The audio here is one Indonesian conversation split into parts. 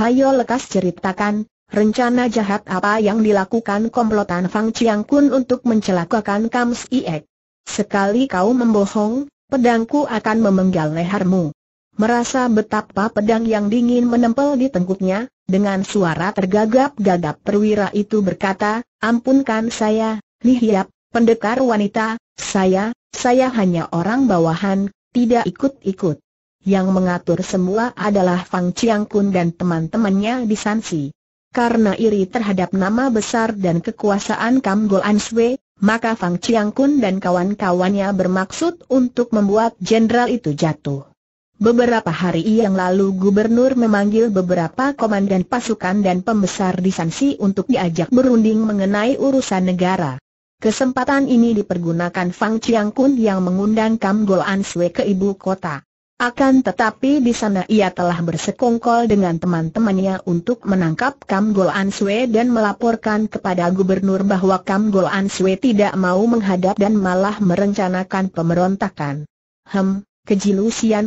Hayo lekas ceritakan, rencana jahat apa yang dilakukan komplotan Fang Chiang Kun untuk mencelakakan Kam Siek. Sekali kau membohong, pedangku akan memenggal lehermu. Merasa betapa pedang yang dingin menempel di tengkuknya, dengan suara tergagap-gagap perwira itu berkata, ampunkan saya, Lihiap, pendekar wanita, saya, saya hanya orang bawahan, tidak ikut-ikut. Yang mengatur semua adalah Fang Chiang Kun dan teman-temannya di Sansi. Karena iri terhadap nama besar dan kekuasaan Kam Go An Sui, maka Fang Chiang Kun dan kawan-kawannya bermaksud untuk membuat jenderal itu jatuh. Beberapa hari yang lalu gubernur memanggil beberapa komandan pasukan dan pembesar di Sansi untuk diajak berunding mengenai urusan negara. Kesempatan ini dipergunakan Fang Chiang Kun yang mengundang Kam Go An Sui ke ibu kota. Akan tetapi di sana ia telah bersekongkol dengan teman-temannya untuk menangkap Kam Gol An dan melaporkan kepada gubernur bahwa Kam Gol An tidak mau menghadap dan malah merencanakan pemberontakan. Hem, keji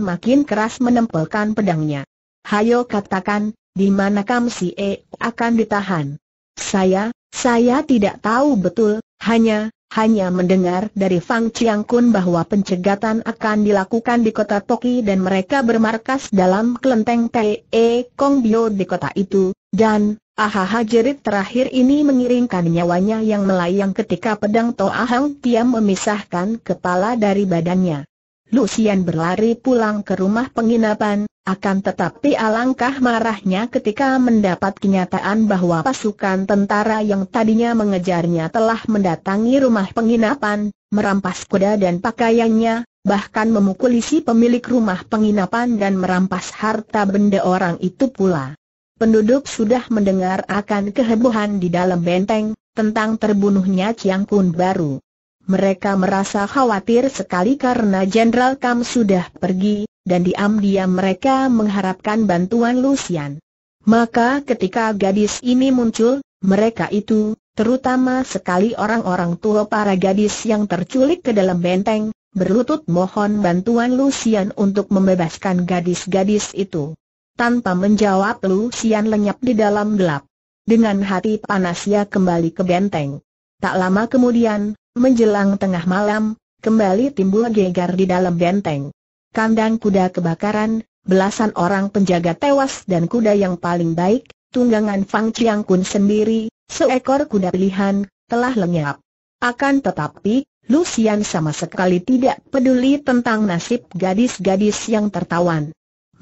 makin keras menempelkan pedangnya. Hayo katakan, di mana Kam Si E akan ditahan? Saya, saya tidak tahu betul, hanya, hanya mendengar dari Fang Chiang Kun bahwa pencegatan akan dilakukan di kota Toki dan mereka bermarkas dalam kelenteng T.E. E Kong Bio di kota itu, dan, ahaha jerit terakhir ini mengiringkan nyawanya yang melayang ketika pedang Toa Hang Tiam memisahkan kepala dari badannya. Lucian berlari pulang ke rumah penginapan, akan tetapi alangkah marahnya ketika mendapat kenyataan bahwa pasukan tentara yang tadinya mengejarnya telah mendatangi rumah penginapan, merampas kuda dan pakaiannya, bahkan memukuli si pemilik rumah penginapan dan merampas harta benda orang itu pula. Penduduk sudah mendengar akan kehebohan di dalam benteng, tentang terbunuhnya Chiang Kun baru. Mereka merasa khawatir sekali karena Jenderal Kam sudah pergi, dan diam-diam mereka mengharapkan bantuan Lucian. Maka ketika gadis ini muncul, mereka itu, terutama sekali orang-orang tua para gadis yang terculik ke dalam benteng, berlutut mohon bantuan Lucian untuk membebaskan gadis-gadis itu. Tanpa menjawab Lucian lenyap di dalam gelap. Dengan hati panas ia kembali ke benteng. Tak lama kemudian, menjelang tengah malam, kembali timbul gegar di dalam benteng kandang kuda kebakaran, belasan orang penjaga tewas dan kuda yang paling baik, tunggangan Fang Chiang Kun sendiri, seekor kuda pilihan, telah lenyap. Akan tetapi, Lucian sama sekali tidak peduli tentang nasib gadis-gadis yang tertawan.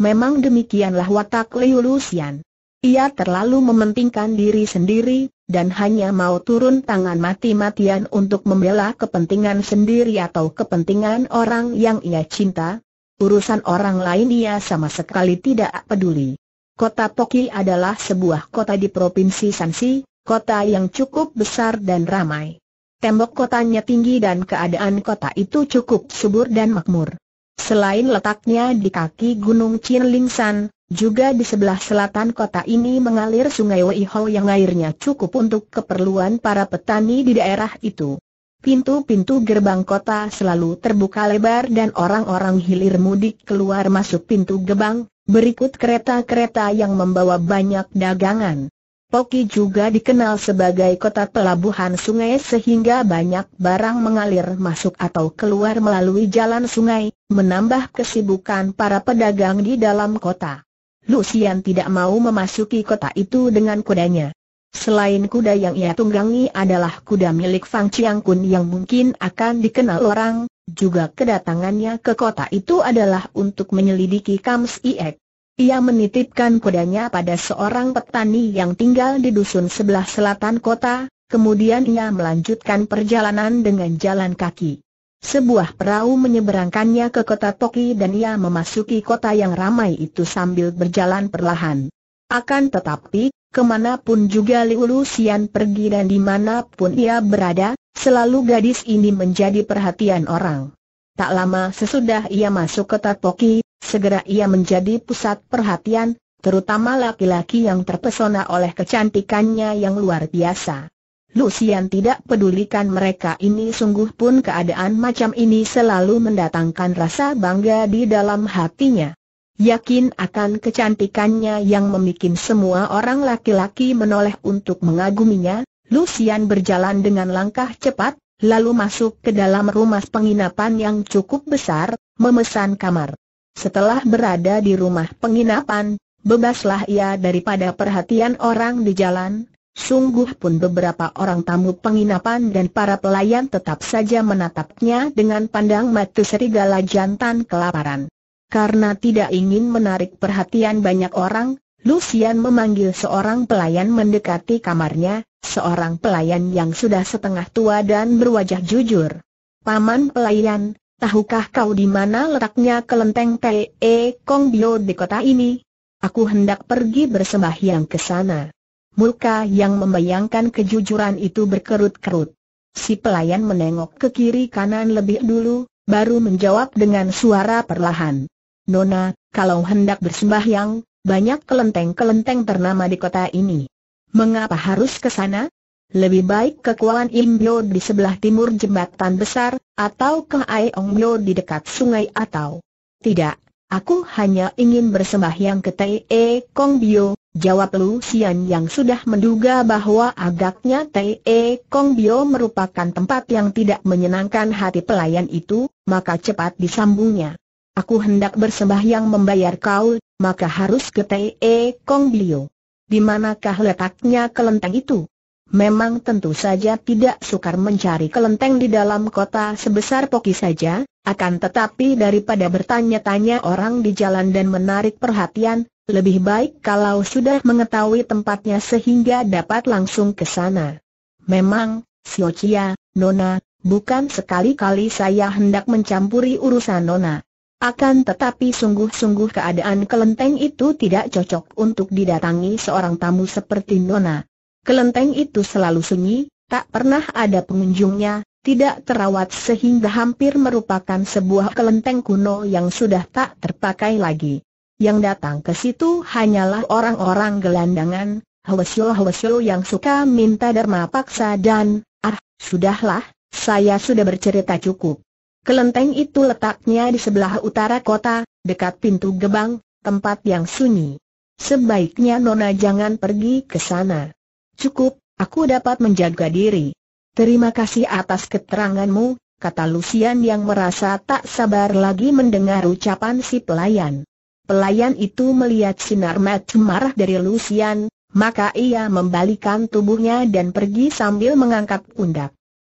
Memang demikianlah watak Liu Lucian. Ia terlalu mementingkan diri sendiri, dan hanya mau turun tangan mati-matian untuk membela kepentingan sendiri atau kepentingan orang yang ia cinta, Urusan orang lain ia sama sekali tidak peduli. Kota Poki adalah sebuah kota di Provinsi Sansi, kota yang cukup besar dan ramai. Tembok kotanya tinggi dan keadaan kota itu cukup subur dan makmur. Selain letaknya di kaki Gunung San, juga di sebelah selatan kota ini mengalir sungai Weihou yang airnya cukup untuk keperluan para petani di daerah itu. Pintu-pintu gerbang kota selalu terbuka lebar dan orang-orang hilir mudik keluar masuk pintu gerbang, berikut kereta-kereta yang membawa banyak dagangan. Poki juga dikenal sebagai kota pelabuhan sungai sehingga banyak barang mengalir masuk atau keluar melalui jalan sungai, menambah kesibukan para pedagang di dalam kota. Lucian tidak mau memasuki kota itu dengan kudanya. Selain kuda yang ia tunggangi adalah kuda milik Fang Chiang Kun yang mungkin akan dikenal orang, juga kedatangannya ke kota itu adalah untuk menyelidiki Kams Iek. Ia menitipkan kudanya pada seorang petani yang tinggal di dusun sebelah selatan kota, kemudian ia melanjutkan perjalanan dengan jalan kaki. Sebuah perahu menyeberangkannya ke kota Toki dan ia memasuki kota yang ramai itu sambil berjalan perlahan. Akan tetapi, Kemanapun juga Liu Lucian pergi dan dimanapun ia berada, selalu gadis ini menjadi perhatian orang. Tak lama sesudah ia masuk ke Tatpoki, segera ia menjadi pusat perhatian, terutama laki-laki yang terpesona oleh kecantikannya yang luar biasa. Lucian tidak pedulikan mereka ini sungguh pun keadaan macam ini selalu mendatangkan rasa bangga di dalam hatinya. Yakin akan kecantikannya yang memikin semua orang laki-laki menoleh untuk mengaguminya, Lucian berjalan dengan langkah cepat, lalu masuk ke dalam rumah penginapan yang cukup besar, memesan kamar. Setelah berada di rumah penginapan, bebaslah ia daripada perhatian orang di jalan, Sungguh pun beberapa orang tamu penginapan dan para pelayan tetap saja menatapnya dengan pandang mata serigala jantan kelaparan. Karena tidak ingin menarik perhatian banyak orang, Lucian memanggil seorang pelayan mendekati kamarnya, seorang pelayan yang sudah setengah tua dan berwajah jujur. Paman pelayan, tahukah kau di mana letaknya kelenteng P.E. E Kong Bio di kota ini? Aku hendak pergi bersembahyang ke sana. Mulka yang membayangkan kejujuran itu berkerut-kerut. Si pelayan menengok ke kiri kanan lebih dulu, baru menjawab dengan suara perlahan. Nona, kalau hendak bersembahyang, banyak kelenteng-kelenteng ternama di kota ini. Mengapa harus ke sana? Lebih baik ke Kuan Imbio di sebelah timur jembatan besar, atau ke Aiong di dekat sungai atau... Tidak, aku hanya ingin bersembahyang ke Te e Kong Bio, Jawab Lu Xian yang sudah menduga bahwa agaknya Te e Kong Bio merupakan tempat yang tidak menyenangkan hati pelayan itu, maka cepat disambungnya. Aku hendak bersembah yang membayar kau, maka harus ke T.E. Kong Bio. Di manakah letaknya kelenteng itu? Memang tentu saja tidak sukar mencari kelenteng di dalam kota sebesar Poki saja, akan tetapi daripada bertanya-tanya orang di jalan dan menarik perhatian, lebih baik kalau sudah mengetahui tempatnya sehingga dapat langsung ke sana. Memang, Siocia, Nona, bukan sekali-kali saya hendak mencampuri urusan Nona. Akan tetapi sungguh-sungguh keadaan kelenteng itu tidak cocok untuk didatangi seorang tamu seperti Nona. Kelenteng itu selalu sunyi, tak pernah ada pengunjungnya, tidak terawat sehingga hampir merupakan sebuah kelenteng kuno yang sudah tak terpakai lagi. Yang datang ke situ hanyalah orang-orang gelandangan, hwesyo-hwesyo yang suka minta derma paksa dan, ah, sudahlah, saya sudah bercerita cukup. Kelenteng itu letaknya di sebelah utara kota, dekat pintu gebang, tempat yang sunyi. Sebaiknya Nona jangan pergi ke sana. Cukup, aku dapat menjaga diri. Terima kasih atas keteranganmu, kata Lucian yang merasa tak sabar lagi mendengar ucapan si pelayan. Pelayan itu melihat sinar mata marah dari Lucian, maka ia membalikan tubuhnya dan pergi sambil mengangkat pundak.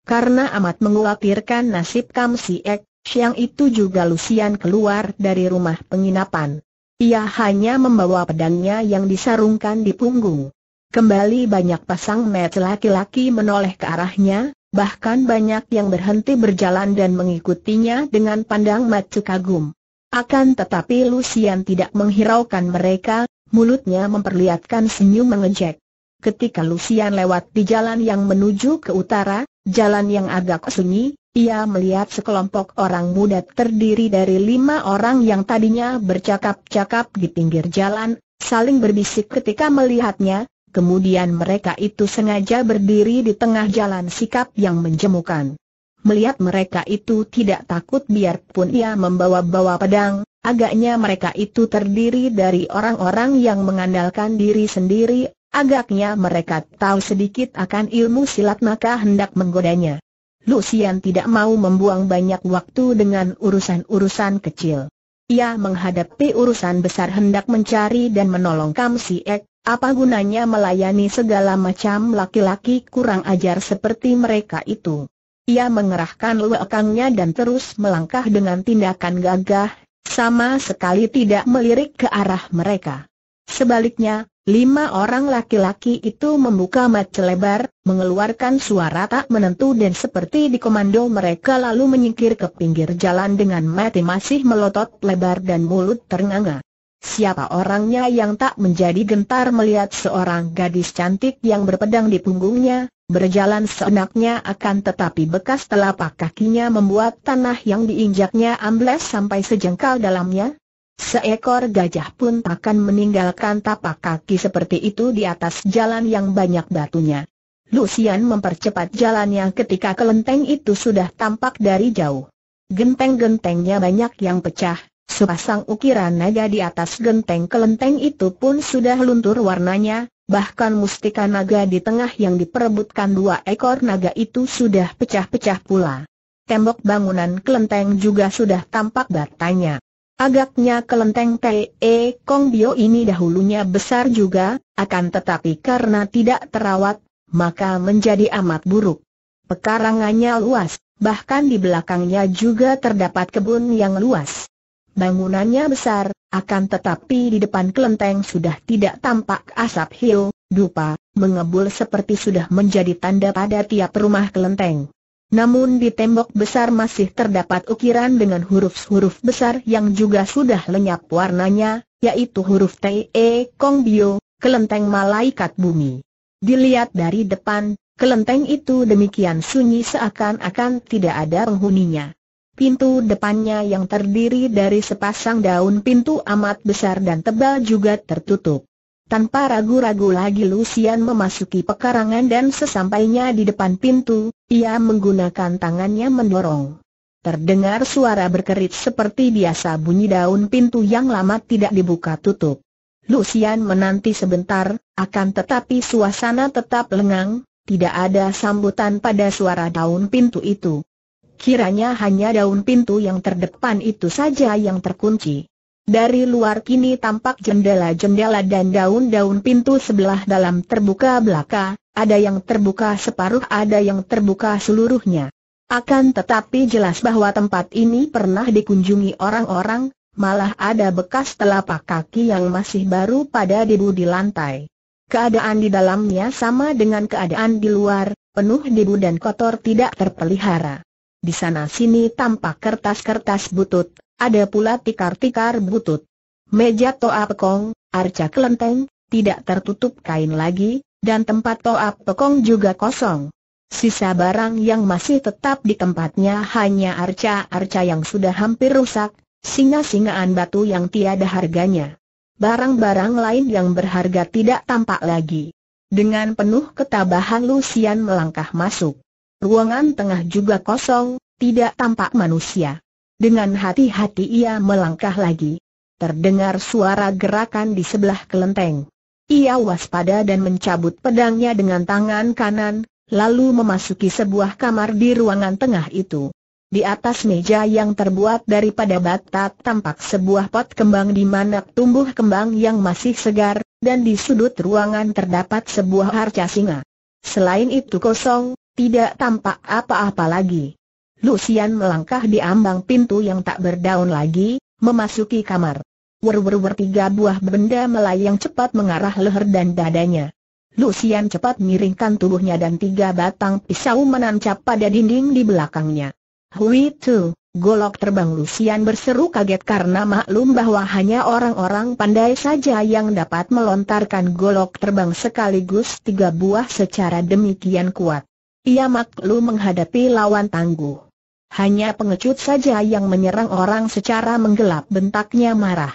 Karena amat mengkhawatirkan nasib Kam Ek, siang itu juga Lucian keluar dari rumah penginapan. Ia hanya membawa pedangnya yang disarungkan di punggung. Kembali banyak pasang met laki-laki menoleh ke arahnya, bahkan banyak yang berhenti berjalan dan mengikutinya dengan pandang mata kagum. Akan tetapi Lucian tidak menghiraukan mereka, mulutnya memperlihatkan senyum mengejek ketika Lucian lewat di jalan yang menuju ke utara, jalan yang agak sunyi, ia melihat sekelompok orang muda terdiri dari lima orang yang tadinya bercakap-cakap di pinggir jalan, saling berbisik ketika melihatnya, kemudian mereka itu sengaja berdiri di tengah jalan sikap yang menjemukan. Melihat mereka itu tidak takut biarpun ia membawa-bawa pedang, agaknya mereka itu terdiri dari orang-orang yang mengandalkan diri sendiri Agaknya mereka tahu sedikit akan ilmu silat maka hendak menggodanya. Lucian tidak mau membuang banyak waktu dengan urusan-urusan kecil. Ia menghadapi urusan besar hendak mencari dan menolong Kam Si Ek, apa gunanya melayani segala macam laki-laki kurang ajar seperti mereka itu. Ia mengerahkan lekangnya dan terus melangkah dengan tindakan gagah, sama sekali tidak melirik ke arah mereka. Sebaliknya, Lima orang laki-laki itu membuka mata lebar, mengeluarkan suara tak menentu dan seperti dikomando mereka lalu menyingkir ke pinggir jalan dengan mati masih melotot lebar dan mulut ternganga. Siapa orangnya yang tak menjadi gentar melihat seorang gadis cantik yang berpedang di punggungnya, berjalan seenaknya akan tetapi bekas telapak kakinya membuat tanah yang diinjaknya ambles sampai sejengkal dalamnya? Seekor gajah pun takkan meninggalkan tapak kaki seperti itu di atas jalan yang banyak batunya. Lucian mempercepat jalannya ketika kelenteng itu sudah tampak dari jauh. Genteng-gentengnya banyak yang pecah, sepasang ukiran naga di atas genteng kelenteng itu pun sudah luntur warnanya, bahkan mustika naga di tengah yang diperebutkan dua ekor naga itu sudah pecah-pecah pula. Tembok bangunan kelenteng juga sudah tampak batanya. Agaknya kelenteng P.E. E Kong Bio ini dahulunya besar juga, akan tetapi karena tidak terawat, maka menjadi amat buruk. Pekarangannya luas, bahkan di belakangnya juga terdapat kebun yang luas. Bangunannya besar, akan tetapi di depan kelenteng sudah tidak tampak asap hiu, dupa, mengebul seperti sudah menjadi tanda pada tiap rumah kelenteng. Namun di tembok besar masih terdapat ukiran dengan huruf-huruf besar yang juga sudah lenyap warnanya, yaitu huruf T.E. Kong Bio, kelenteng malaikat bumi. Dilihat dari depan, kelenteng itu demikian sunyi seakan-akan tidak ada penghuninya. Pintu depannya yang terdiri dari sepasang daun pintu amat besar dan tebal juga tertutup. Tanpa ragu-ragu lagi Lucian memasuki pekarangan dan sesampainya di depan pintu, ia menggunakan tangannya mendorong. Terdengar suara berkerit seperti biasa bunyi daun pintu yang lama tidak dibuka tutup. Lucian menanti sebentar, akan tetapi suasana tetap lengang, tidak ada sambutan pada suara daun pintu itu. Kiranya hanya daun pintu yang terdepan itu saja yang terkunci. Dari luar kini tampak jendela-jendela dan daun-daun pintu sebelah dalam terbuka belaka, ada yang terbuka separuh ada yang terbuka seluruhnya. Akan tetapi jelas bahwa tempat ini pernah dikunjungi orang-orang, malah ada bekas telapak kaki yang masih baru pada debu di lantai. Keadaan di dalamnya sama dengan keadaan di luar, penuh debu dan kotor tidak terpelihara. Di sana sini tampak kertas-kertas butut, ada pula tikar-tikar butut. Meja toa pekong, arca kelenteng, tidak tertutup kain lagi, dan tempat toa pekong juga kosong. Sisa barang yang masih tetap di tempatnya hanya arca-arca yang sudah hampir rusak, singa-singaan batu yang tiada harganya. Barang-barang lain yang berharga tidak tampak lagi. Dengan penuh ketabahan Lucian melangkah masuk. Ruangan tengah juga kosong, tidak tampak manusia. Dengan hati-hati ia melangkah lagi. Terdengar suara gerakan di sebelah kelenteng. Ia waspada dan mencabut pedangnya dengan tangan kanan, lalu memasuki sebuah kamar di ruangan tengah itu. Di atas meja yang terbuat daripada bata tampak sebuah pot kembang di mana tumbuh kembang yang masih segar, dan di sudut ruangan terdapat sebuah harca singa. Selain itu kosong, tidak tampak apa-apa lagi. Lucian melangkah di ambang pintu yang tak berdaun lagi, memasuki kamar. Wer-wer-wer tiga buah benda melayang cepat mengarah leher dan dadanya. Lucian cepat miringkan tubuhnya dan tiga batang pisau menancap pada dinding di belakangnya. Hui tu! Golok terbang Lucian berseru kaget karena maklum bahwa hanya orang-orang pandai saja yang dapat melontarkan golok terbang sekaligus tiga buah secara demikian kuat. Ia maklum menghadapi lawan tangguh. Hanya pengecut saja yang menyerang orang secara menggelap bentaknya marah.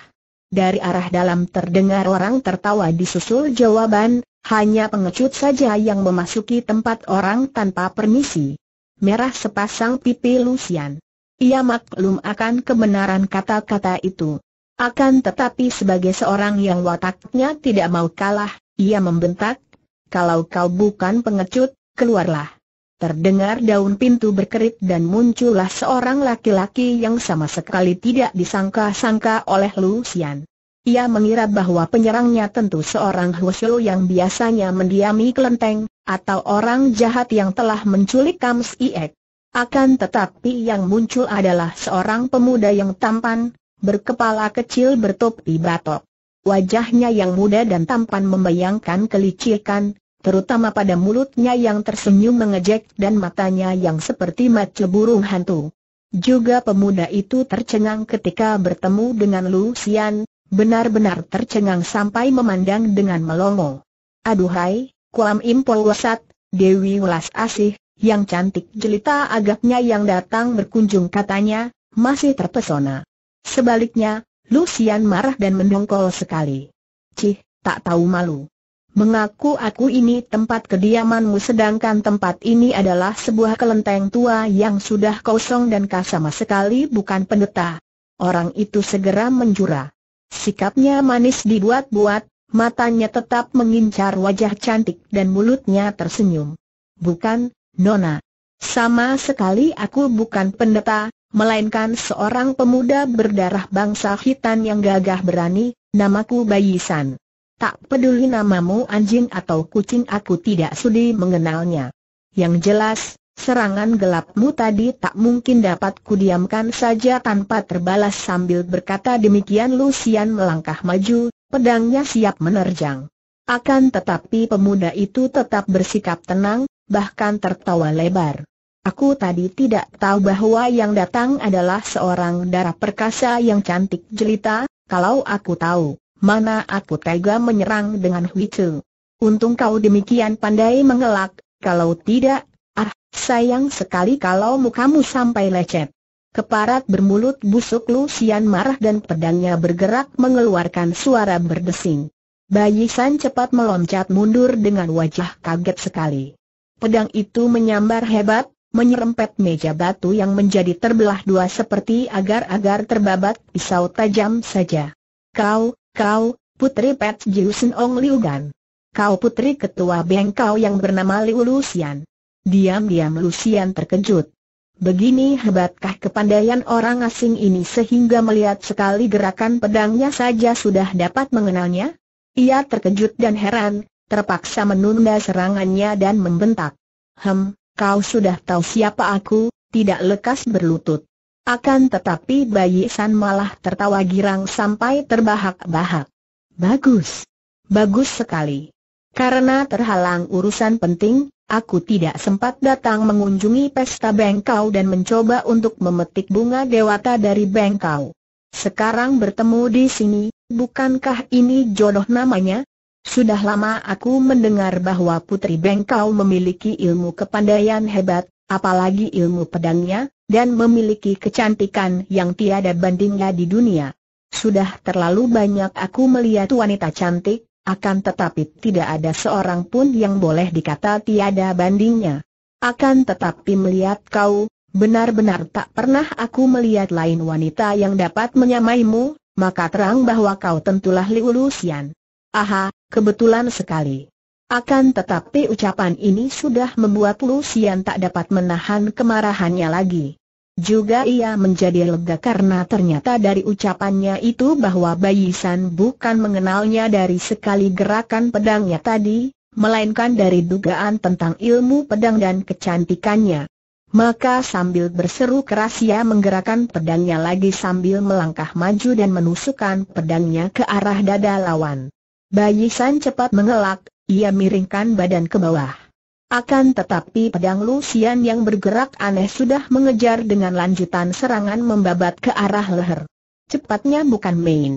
Dari arah dalam terdengar orang tertawa disusul jawaban, hanya pengecut saja yang memasuki tempat orang tanpa permisi. Merah sepasang pipi Lucian. Ia maklum akan kebenaran kata-kata itu. Akan tetapi sebagai seorang yang wataknya tidak mau kalah, ia membentak, kalau kau bukan pengecut, keluarlah. Terdengar daun pintu berkerit dan muncullah seorang laki-laki yang sama sekali tidak disangka-sangka oleh Lucian. Ia mengira bahwa penyerangnya tentu seorang Huosyo yang biasanya mendiami kelenteng, atau orang jahat yang telah menculik Kams Iek. Akan tetapi yang muncul adalah seorang pemuda yang tampan, berkepala kecil bertopi batok. Wajahnya yang muda dan tampan membayangkan kelicikan, terutama pada mulutnya yang tersenyum mengejek dan matanya yang seperti mata burung hantu. Juga pemuda itu tercengang ketika bertemu dengan Lucian, benar-benar tercengang sampai memandang dengan melongo. Aduhai, Kuam Impol Wasat, Dewi Welas Asih, yang cantik jelita agaknya yang datang berkunjung katanya, masih terpesona. Sebaliknya, Lucian marah dan mendongkol sekali. Cih, tak tahu malu. Mengaku aku ini tempat kediamanmu sedangkan tempat ini adalah sebuah kelenteng tua yang sudah kosong dan sama sekali bukan pendeta. Orang itu segera menjura. Sikapnya manis dibuat-buat, matanya tetap mengincar wajah cantik dan mulutnya tersenyum. Bukan, Nona. Sama sekali aku bukan pendeta, melainkan seorang pemuda berdarah bangsa hitam yang gagah berani, namaku Bayisan. Tak peduli namamu anjing atau kucing aku tidak sudi mengenalnya. Yang jelas, serangan gelapmu tadi tak mungkin dapat kudiamkan saja tanpa terbalas sambil berkata demikian Lucian melangkah maju, pedangnya siap menerjang. Akan tetapi pemuda itu tetap bersikap tenang, bahkan tertawa lebar. Aku tadi tidak tahu bahwa yang datang adalah seorang darah perkasa yang cantik jelita, kalau aku tahu, Mana aku tega menyerang dengan Hui Chu. Untung kau demikian pandai mengelak, kalau tidak, ah, sayang sekali kalau mukamu sampai lecet. Keparat bermulut busuk Lusian marah dan pedangnya bergerak mengeluarkan suara berdesing. Bayi San cepat meloncat mundur dengan wajah kaget sekali. Pedang itu menyambar hebat, menyerempet meja batu yang menjadi terbelah dua seperti agar-agar terbabat pisau tajam saja. Kau, Kau, putri Pet Jiusen Ong Liu Gan. Kau putri ketua Beng yang bernama Liu Lusian. Diam-diam Lusian terkejut. Begini hebatkah kepandaian orang asing ini sehingga melihat sekali gerakan pedangnya saja sudah dapat mengenalnya? Ia terkejut dan heran, terpaksa menunda serangannya dan membentak. Hem, kau sudah tahu siapa aku, tidak lekas berlutut. Akan tetapi Bayi San malah tertawa girang sampai terbahak-bahak. Bagus. Bagus sekali. Karena terhalang urusan penting, aku tidak sempat datang mengunjungi pesta Bengkau dan mencoba untuk memetik bunga dewata dari Bengkau. Sekarang bertemu di sini, bukankah ini jodoh namanya? Sudah lama aku mendengar bahwa Putri Bengkau memiliki ilmu kepandaian hebat, apalagi ilmu pedangnya, dan memiliki kecantikan yang tiada bandingnya di dunia. Sudah terlalu banyak aku melihat wanita cantik, akan tetapi tidak ada seorang pun yang boleh dikata tiada bandingnya. Akan tetapi melihat kau, benar-benar tak pernah aku melihat lain wanita yang dapat menyamaimu, maka terang bahwa kau tentulah Liu Lusian. Aha, kebetulan sekali. Akan tetapi ucapan ini sudah membuat Lucian tak dapat menahan kemarahannya lagi. Juga ia menjadi lega karena ternyata dari ucapannya itu bahwa Bayi San bukan mengenalnya dari sekali gerakan pedangnya tadi, melainkan dari dugaan tentang ilmu pedang dan kecantikannya. Maka sambil berseru keras ia menggerakkan pedangnya lagi sambil melangkah maju dan menusukkan pedangnya ke arah dada lawan. Bayi San cepat mengelak, ia miringkan badan ke bawah. Akan tetapi pedang Lucian yang bergerak aneh sudah mengejar dengan lanjutan serangan membabat ke arah leher. Cepatnya bukan main.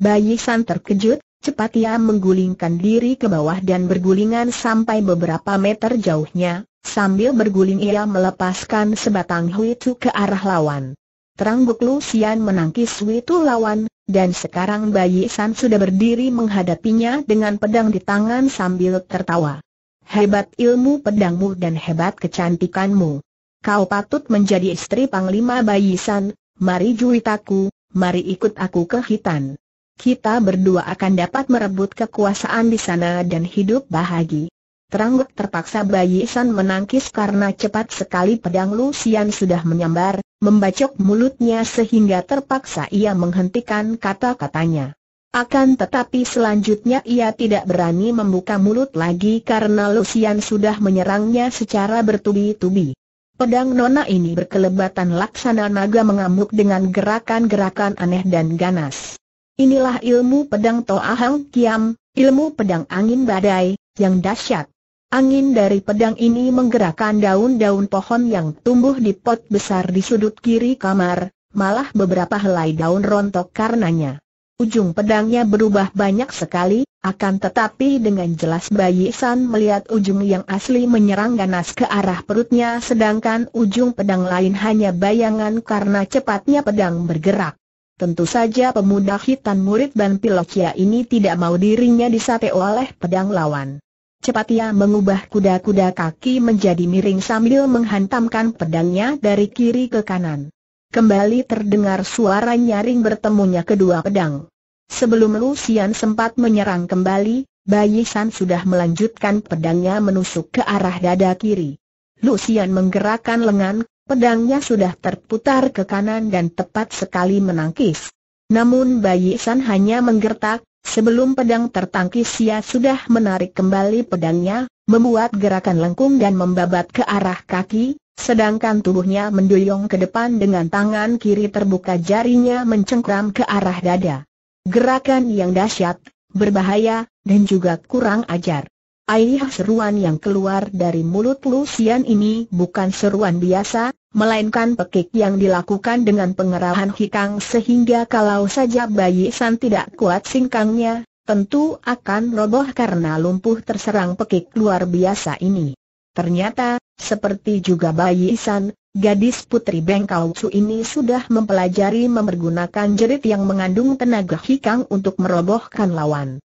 Bayi San terkejut, cepat ia menggulingkan diri ke bawah dan bergulingan sampai beberapa meter jauhnya, sambil berguling ia melepaskan sebatang huitu ke arah lawan. Terang Buk Lucian menangkis huitu lawan, dan sekarang Bayi San sudah berdiri menghadapinya dengan pedang di tangan sambil tertawa. Hebat ilmu pedangmu dan hebat kecantikanmu. Kau patut menjadi istri Panglima Bayi San, mari juitaku, mari ikut aku ke Hitan. Kita berdua akan dapat merebut kekuasaan di sana dan hidup bahagia. Terangguk terpaksa Bayi San menangkis karena cepat sekali pedang Lucian sudah menyambar, membacok mulutnya sehingga terpaksa ia menghentikan kata-katanya. Akan tetapi selanjutnya ia tidak berani membuka mulut lagi karena Lucian sudah menyerangnya secara bertubi-tubi. Pedang Nona ini berkelebatan laksana naga mengamuk dengan gerakan-gerakan aneh dan ganas. Inilah ilmu pedang Toa Toahang Kiam, ilmu pedang angin badai, yang dahsyat. Angin dari pedang ini menggerakkan daun-daun pohon yang tumbuh di pot besar di sudut kiri kamar, malah beberapa helai daun rontok karenanya. Ujung pedangnya berubah banyak sekali, akan tetapi dengan jelas Bayi San melihat ujung yang asli menyerang ganas ke arah perutnya sedangkan ujung pedang lain hanya bayangan karena cepatnya pedang bergerak. Tentu saja pemuda hitam murid Ban Pilokia ini tidak mau dirinya disate oleh pedang lawan. Cepat ia mengubah kuda-kuda kaki menjadi miring sambil menghantamkan pedangnya dari kiri ke kanan. Kembali terdengar suara nyaring bertemunya kedua pedang. Sebelum Lucian sempat menyerang kembali, Bayi San sudah melanjutkan pedangnya menusuk ke arah dada kiri. Lucian menggerakkan lengan, pedangnya sudah terputar ke kanan dan tepat sekali menangkis. Namun Bayi San hanya menggertak, Sebelum pedang tertangkis ia sudah menarik kembali pedangnya, membuat gerakan lengkung dan membabat ke arah kaki, sedangkan tubuhnya mendoyong ke depan dengan tangan kiri terbuka jarinya mencengkram ke arah dada. Gerakan yang dahsyat, berbahaya, dan juga kurang ajar. Ayah seruan yang keluar dari mulut Lucian ini bukan seruan biasa, melainkan pekik yang dilakukan dengan pengerahan hikang sehingga kalau saja bayi San tidak kuat singkangnya, tentu akan roboh karena lumpuh terserang pekik luar biasa ini. Ternyata, seperti juga bayi San, gadis putri Bengkau Su ini sudah mempelajari memergunakan jerit yang mengandung tenaga hikang untuk merobohkan lawan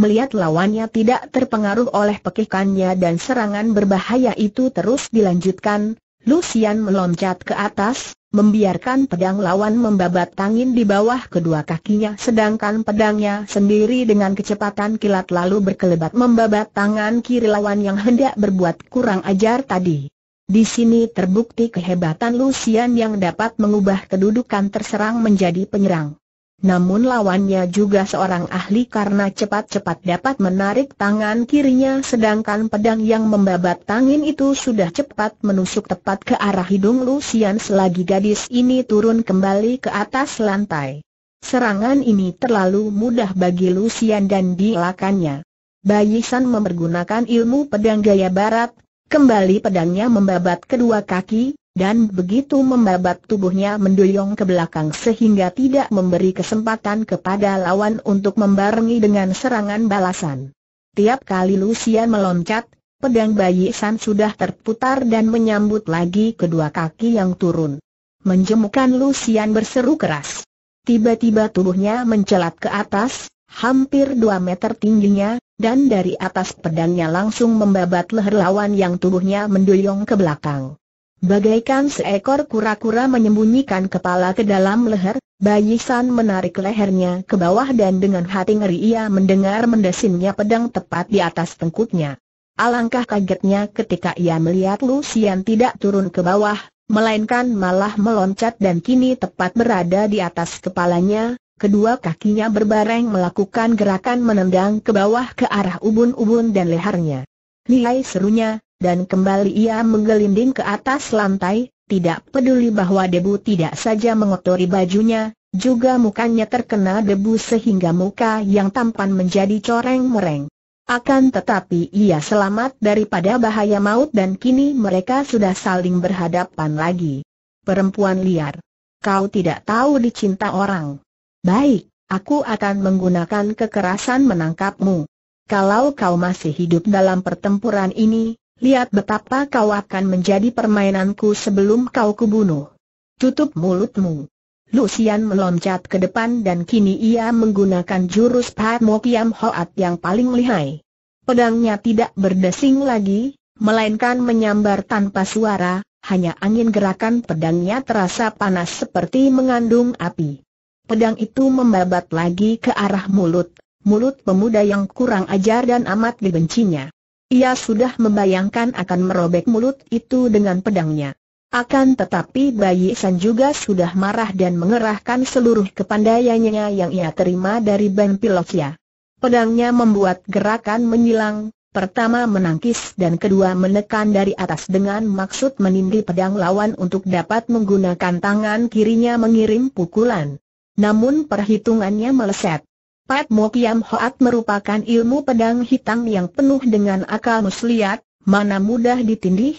melihat lawannya tidak terpengaruh oleh pekikannya dan serangan berbahaya itu terus dilanjutkan, Lucian meloncat ke atas, membiarkan pedang lawan membabat tangin di bawah kedua kakinya sedangkan pedangnya sendiri dengan kecepatan kilat lalu berkelebat membabat tangan kiri lawan yang hendak berbuat kurang ajar tadi. Di sini terbukti kehebatan Lucian yang dapat mengubah kedudukan terserang menjadi penyerang. Namun lawannya juga seorang ahli karena cepat-cepat dapat menarik tangan kirinya sedangkan pedang yang membabat tangin itu sudah cepat menusuk tepat ke arah hidung Lucian selagi gadis ini turun kembali ke atas lantai. Serangan ini terlalu mudah bagi Lucian dan dielakannya Bayisan mempergunakan ilmu pedang gaya barat, kembali pedangnya membabat kedua kaki, dan begitu membabat tubuhnya mendoyong ke belakang sehingga tidak memberi kesempatan kepada lawan untuk membarengi dengan serangan balasan. Tiap kali Lucian meloncat, pedang bayi San sudah terputar dan menyambut lagi kedua kaki yang turun. Menjemukan Lucian berseru keras. Tiba-tiba tubuhnya mencelat ke atas, hampir dua meter tingginya, dan dari atas pedangnya langsung membabat leher lawan yang tubuhnya mendoyong ke belakang. Bagaikan seekor kura-kura menyembunyikan kepala ke dalam leher, Bayi San menarik lehernya ke bawah dan dengan hati ngeri ia mendengar mendesinnya pedang tepat di atas tengkuknya. Alangkah kagetnya ketika ia melihat Lucian tidak turun ke bawah, melainkan malah meloncat dan kini tepat berada di atas kepalanya, kedua kakinya berbareng melakukan gerakan menendang ke bawah ke arah ubun-ubun dan lehernya. Lihai serunya, dan kembali ia menggelinding ke atas lantai, tidak peduli bahwa debu tidak saja mengotori bajunya, juga mukanya terkena debu sehingga muka yang tampan menjadi coreng-mereng. Akan tetapi ia selamat daripada bahaya maut dan kini mereka sudah saling berhadapan lagi. Perempuan liar. Kau tidak tahu dicinta orang. Baik, aku akan menggunakan kekerasan menangkapmu. Kalau kau masih hidup dalam pertempuran ini, Lihat betapa kau akan menjadi permainanku sebelum kau kubunuh. Tutup mulutmu. Lucian meloncat ke depan dan kini ia menggunakan jurus Patmo Kiam Hoat yang paling lihai. Pedangnya tidak berdesing lagi, melainkan menyambar tanpa suara, hanya angin gerakan pedangnya terasa panas seperti mengandung api. Pedang itu membabat lagi ke arah mulut, mulut pemuda yang kurang ajar dan amat dibencinya. Ia sudah membayangkan akan merobek mulut itu dengan pedangnya. Akan tetapi Bayi San juga sudah marah dan mengerahkan seluruh kepandaiannya yang ia terima dari Ben Pilokya. Pedangnya membuat gerakan menyilang, pertama menangkis dan kedua menekan dari atas dengan maksud menindih pedang lawan untuk dapat menggunakan tangan kirinya mengirim pukulan. Namun perhitungannya meleset. Pet Mokiam Hoat merupakan ilmu pedang hitam yang penuh dengan akal muslihat, mana mudah ditindih.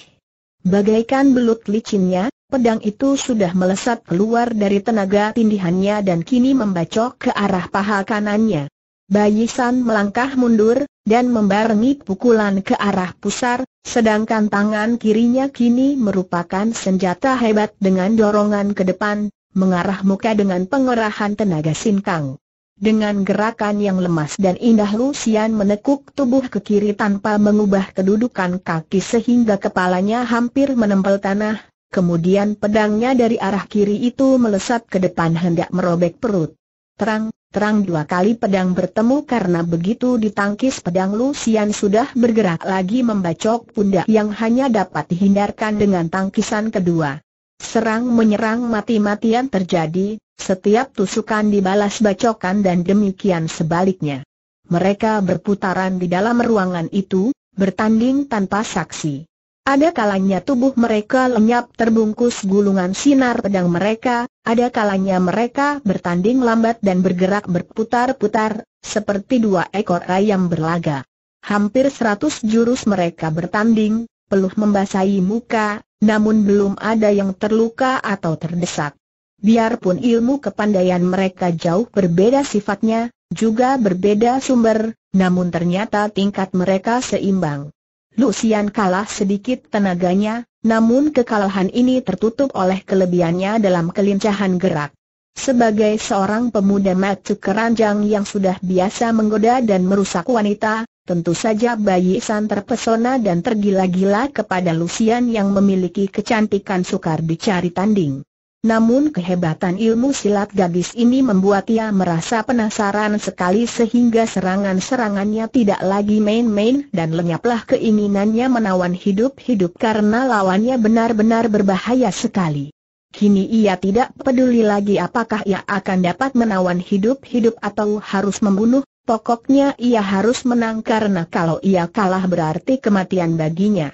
Bagaikan belut licinnya, pedang itu sudah melesat keluar dari tenaga tindihannya dan kini membacok ke arah paha kanannya. Bayisan melangkah mundur, dan membarengi pukulan ke arah pusar, sedangkan tangan kirinya kini merupakan senjata hebat dengan dorongan ke depan, mengarah muka dengan pengerahan tenaga sinkang. Dengan gerakan yang lemas dan indah Lucian menekuk tubuh ke kiri tanpa mengubah kedudukan kaki sehingga kepalanya hampir menempel tanah, kemudian pedangnya dari arah kiri itu melesat ke depan hendak merobek perut. Terang, terang dua kali pedang bertemu karena begitu ditangkis pedang Lucian sudah bergerak lagi membacok pundak yang hanya dapat dihindarkan dengan tangkisan kedua. Serang menyerang mati-matian terjadi, setiap tusukan dibalas bacokan dan demikian sebaliknya. Mereka berputaran di dalam ruangan itu, bertanding tanpa saksi. Ada kalanya tubuh mereka lenyap terbungkus gulungan sinar pedang mereka, ada kalanya mereka bertanding lambat dan bergerak berputar-putar, seperti dua ekor ayam berlaga. Hampir seratus jurus mereka bertanding, peluh membasahi muka, namun belum ada yang terluka atau terdesak. Biarpun ilmu kepandaian mereka jauh berbeda sifatnya, juga berbeda sumber, namun ternyata tingkat mereka seimbang. Lucian kalah sedikit tenaganya, namun kekalahan ini tertutup oleh kelebihannya dalam kelincahan gerak. Sebagai seorang pemuda matu keranjang yang sudah biasa menggoda dan merusak wanita, tentu saja Bayi San terpesona dan tergila-gila kepada Lucian yang memiliki kecantikan sukar dicari tanding. Namun kehebatan ilmu silat gadis ini membuat ia merasa penasaran sekali sehingga serangan-serangannya tidak lagi main-main dan lenyaplah keinginannya menawan hidup-hidup karena lawannya benar-benar berbahaya sekali. Kini ia tidak peduli lagi apakah ia akan dapat menawan hidup-hidup atau harus membunuh, pokoknya ia harus menang karena kalau ia kalah berarti kematian baginya.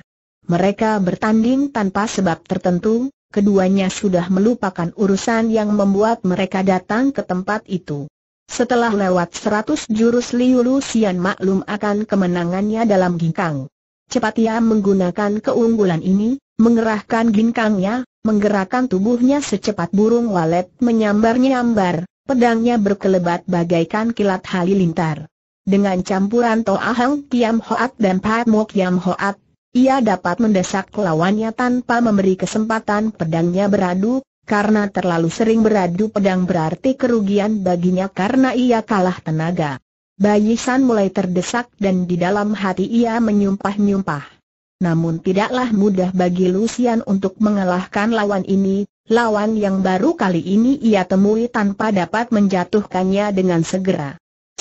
Mereka bertanding tanpa sebab tertentu, keduanya sudah melupakan urusan yang membuat mereka datang ke tempat itu. Setelah lewat seratus jurus Liu Lucian maklum akan kemenangannya dalam ginkang. Cepat ia menggunakan keunggulan ini, mengerahkan ginkangnya, menggerakkan tubuhnya secepat burung walet menyambar-nyambar, pedangnya berkelebat bagaikan kilat halilintar. Dengan campuran Toa Hang Kiam Hoat dan Pat Mo Kiam Hoat, ia dapat mendesak lawannya tanpa memberi kesempatan pedangnya beradu, karena terlalu sering beradu pedang berarti kerugian baginya karena ia kalah tenaga. Bayi San mulai terdesak dan di dalam hati ia menyumpah-nyumpah. Namun tidaklah mudah bagi Lucian untuk mengalahkan lawan ini, lawan yang baru kali ini ia temui tanpa dapat menjatuhkannya dengan segera.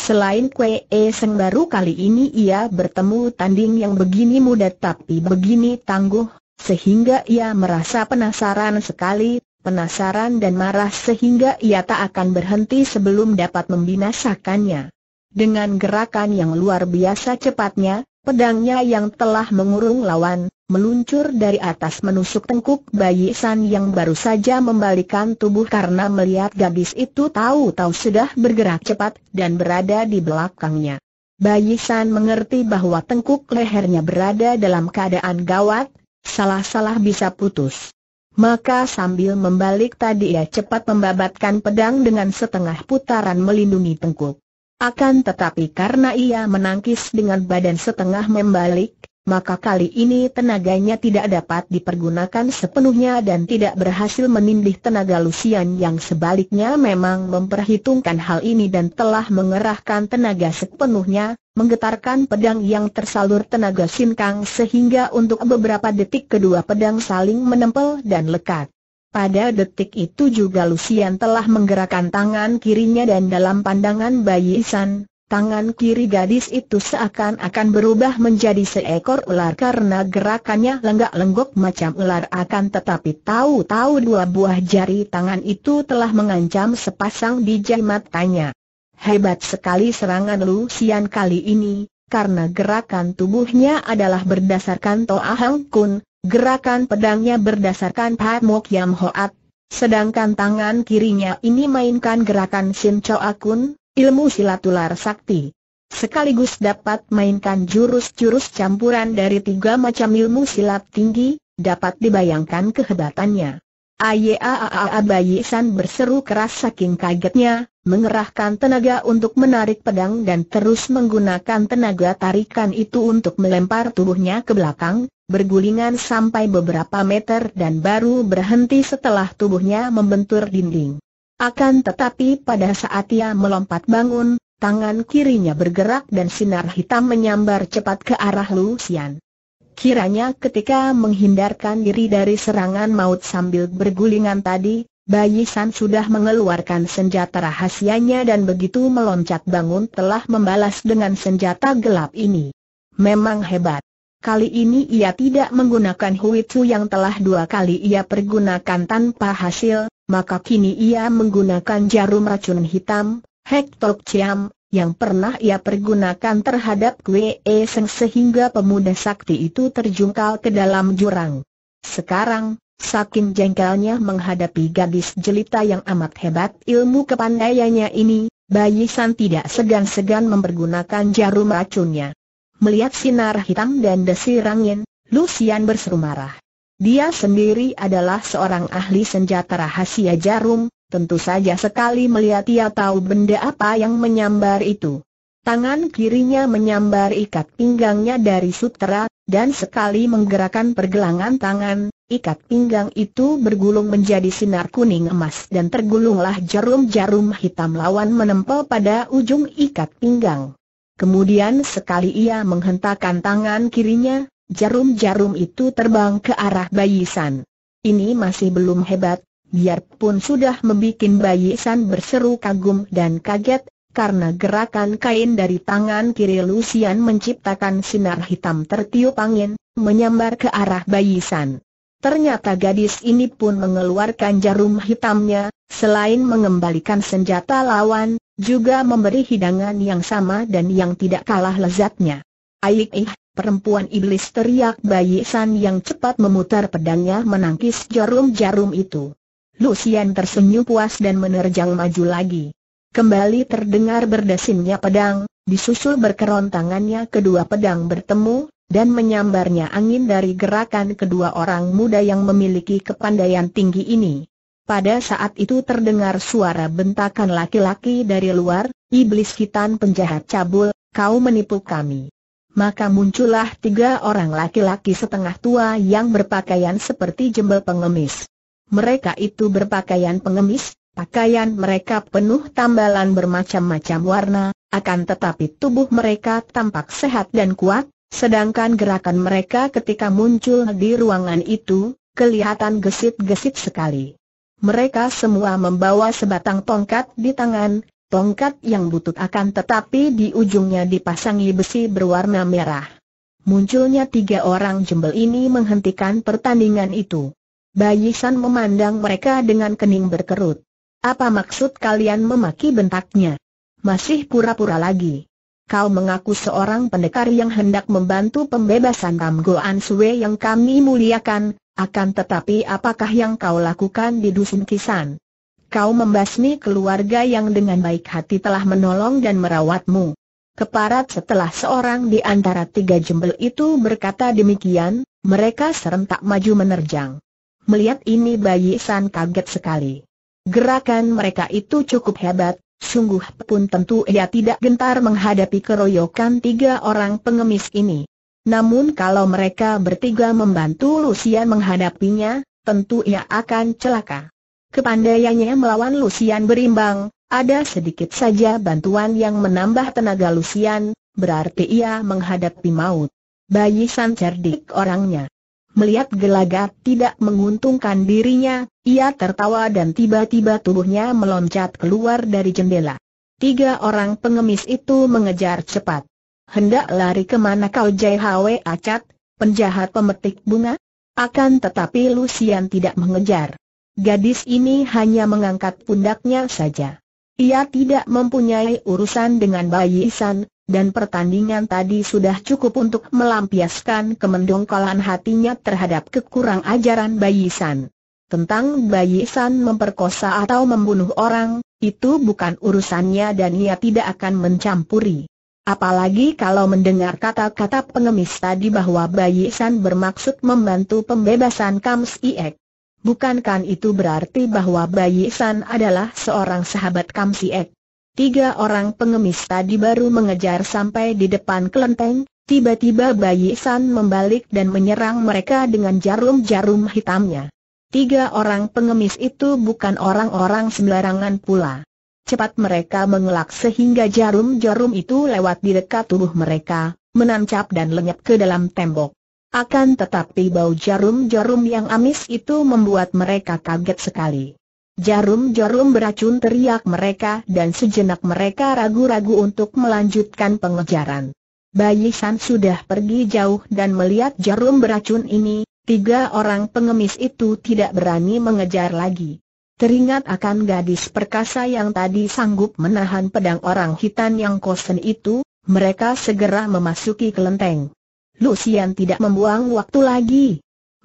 Selain Kwe e Seng baru kali ini ia bertemu tanding yang begini muda tapi begini tangguh, sehingga ia merasa penasaran sekali, penasaran dan marah sehingga ia tak akan berhenti sebelum dapat membinasakannya. Dengan gerakan yang luar biasa cepatnya, Pedangnya yang telah mengurung lawan, meluncur dari atas menusuk tengkuk bayi San yang baru saja membalikan tubuh karena melihat gadis itu tahu-tahu sudah bergerak cepat dan berada di belakangnya. Bayi San mengerti bahwa tengkuk lehernya berada dalam keadaan gawat, salah-salah bisa putus. Maka sambil membalik tadi ia cepat membabatkan pedang dengan setengah putaran melindungi tengkuk. Akan tetapi karena ia menangkis dengan badan setengah membalik, maka kali ini tenaganya tidak dapat dipergunakan sepenuhnya dan tidak berhasil menindih tenaga Lusian yang sebaliknya memang memperhitungkan hal ini dan telah mengerahkan tenaga sepenuhnya, menggetarkan pedang yang tersalur tenaga sinkang sehingga untuk beberapa detik kedua pedang saling menempel dan lekat. Pada detik itu juga Lucian telah menggerakkan tangan kirinya dan dalam pandangan Bayi Isan, tangan kiri gadis itu seakan-akan berubah menjadi seekor ular karena gerakannya lenggak-lenggok macam ular akan tetapi tahu-tahu dua buah jari tangan itu telah mengancam sepasang biji matanya. Hebat sekali serangan Lucian kali ini, karena gerakan tubuhnya adalah berdasarkan Toa Hang Kun, Gerakan pedangnya berdasarkan Pat Mok Yam Hoat, sedangkan tangan kirinya ini mainkan gerakan Sin Cho Akun, ilmu silatular sakti. Sekaligus dapat mainkan jurus-jurus campuran dari tiga macam ilmu silat tinggi, dapat dibayangkan kehebatannya. Ayaaaa Bayi San berseru keras saking kagetnya, mengerahkan tenaga untuk menarik pedang dan terus menggunakan tenaga tarikan itu untuk melempar tubuhnya ke belakang, bergulingan sampai beberapa meter dan baru berhenti setelah tubuhnya membentur dinding. Akan tetapi pada saat ia melompat bangun, tangan kirinya bergerak dan sinar hitam menyambar cepat ke arah Lucian. Kiranya ketika menghindarkan diri dari serangan maut sambil bergulingan tadi, Bayi San sudah mengeluarkan senjata rahasianya dan begitu meloncat bangun telah membalas dengan senjata gelap ini. Memang hebat. Kali ini ia tidak menggunakan huitu yang telah dua kali ia pergunakan tanpa hasil, maka kini ia menggunakan jarum racun hitam, Hektok Ciam, yang pernah ia pergunakan terhadap Kwe e Seng sehingga pemuda sakti itu terjungkal ke dalam jurang. Sekarang, saking jengkelnya menghadapi gadis jelita yang amat hebat ilmu kepandaiannya ini, Bayi San tidak segan-segan mempergunakan jarum racunnya. Melihat sinar hitam dan desir angin, Lucian berseru marah. Dia sendiri adalah seorang ahli senjata rahasia jarum, tentu saja sekali melihat ia tahu benda apa yang menyambar itu. Tangan kirinya menyambar ikat pinggangnya dari sutera, dan sekali menggerakkan pergelangan tangan, ikat pinggang itu bergulung menjadi sinar kuning emas dan tergulunglah jarum-jarum hitam lawan menempel pada ujung ikat pinggang. Kemudian sekali ia menghentakkan tangan kirinya, jarum-jarum itu terbang ke arah bayi San. Ini masih belum hebat, biarpun sudah membuat bayi San berseru kagum dan kaget, karena gerakan kain dari tangan kiri Lucian menciptakan sinar hitam tertiup angin, menyambar ke arah bayi San. Ternyata gadis ini pun mengeluarkan jarum hitamnya, selain mengembalikan senjata lawan, juga memberi hidangan yang sama dan yang tidak kalah lezatnya. Aik ih, perempuan iblis teriak Bayi San yang cepat memutar pedangnya menangkis jarum-jarum itu. Lucian tersenyum puas dan menerjang maju lagi. Kembali terdengar berdesinnya pedang, disusul berkerontangannya kedua pedang bertemu, dan menyambarnya angin dari gerakan kedua orang muda yang memiliki kepandaian tinggi ini. Pada saat itu terdengar suara bentakan laki-laki dari luar, iblis kitan penjahat cabul, kau menipu kami. Maka muncullah tiga orang laki-laki setengah tua yang berpakaian seperti jembel pengemis. Mereka itu berpakaian pengemis, pakaian mereka penuh tambalan bermacam-macam warna, akan tetapi tubuh mereka tampak sehat dan kuat, Sedangkan gerakan mereka ketika muncul di ruangan itu, kelihatan gesit-gesit sekali. Mereka semua membawa sebatang tongkat di tangan, tongkat yang butut akan tetapi di ujungnya dipasangi besi berwarna merah. Munculnya tiga orang jembel ini menghentikan pertandingan itu. Bayisan memandang mereka dengan kening berkerut. Apa maksud kalian memaki bentaknya? Masih pura-pura lagi kau mengaku seorang pendekar yang hendak membantu pembebasan Kam Goan Sue yang kami muliakan, akan tetapi apakah yang kau lakukan di Dusun Kisan? Kau membasmi keluarga yang dengan baik hati telah menolong dan merawatmu. Keparat setelah seorang di antara tiga jembel itu berkata demikian, mereka serentak maju menerjang. Melihat ini Bayi San kaget sekali. Gerakan mereka itu cukup hebat, Sungguh pun tentu ia tidak gentar menghadapi keroyokan tiga orang pengemis ini. Namun kalau mereka bertiga membantu Lucian menghadapinya, tentu ia akan celaka. Kepandaiannya melawan Lucian berimbang, ada sedikit saja bantuan yang menambah tenaga Lucian, berarti ia menghadapi maut. Bayi San cerdik orangnya. Melihat gelagat tidak menguntungkan dirinya, ia tertawa dan tiba-tiba tubuhnya meloncat keluar dari jendela. Tiga orang pengemis itu mengejar cepat. Hendak lari kemana kau JHW Acat, penjahat pemetik bunga? Akan tetapi Lucian tidak mengejar. Gadis ini hanya mengangkat pundaknya saja. Ia tidak mempunyai urusan dengan bayi Isan, dan pertandingan tadi sudah cukup untuk melampiaskan kemendongkolan hatinya terhadap kekurang ajaran Bayi San. Tentang Bayi San memperkosa atau membunuh orang, itu bukan urusannya dan ia tidak akan mencampuri. Apalagi kalau mendengar kata-kata pengemis tadi bahwa Bayi San bermaksud membantu pembebasan Kams Iek. Bukankan itu berarti bahwa Bayi San adalah seorang sahabat Kamsiek? Tiga orang pengemis tadi baru mengejar sampai di depan kelenteng, tiba-tiba Bayi San membalik dan menyerang mereka dengan jarum-jarum hitamnya. Tiga orang pengemis itu bukan orang-orang sembarangan pula. Cepat mereka mengelak sehingga jarum-jarum itu lewat di dekat tubuh mereka, menancap dan lenyap ke dalam tembok. Akan tetapi bau jarum-jarum yang amis itu membuat mereka kaget sekali. Jarum-jarum beracun teriak mereka dan sejenak mereka ragu-ragu untuk melanjutkan pengejaran. Bayi San sudah pergi jauh dan melihat jarum beracun ini, tiga orang pengemis itu tidak berani mengejar lagi. Teringat akan gadis perkasa yang tadi sanggup menahan pedang orang hitam yang kosen itu, mereka segera memasuki kelenteng. Lucian tidak membuang waktu lagi.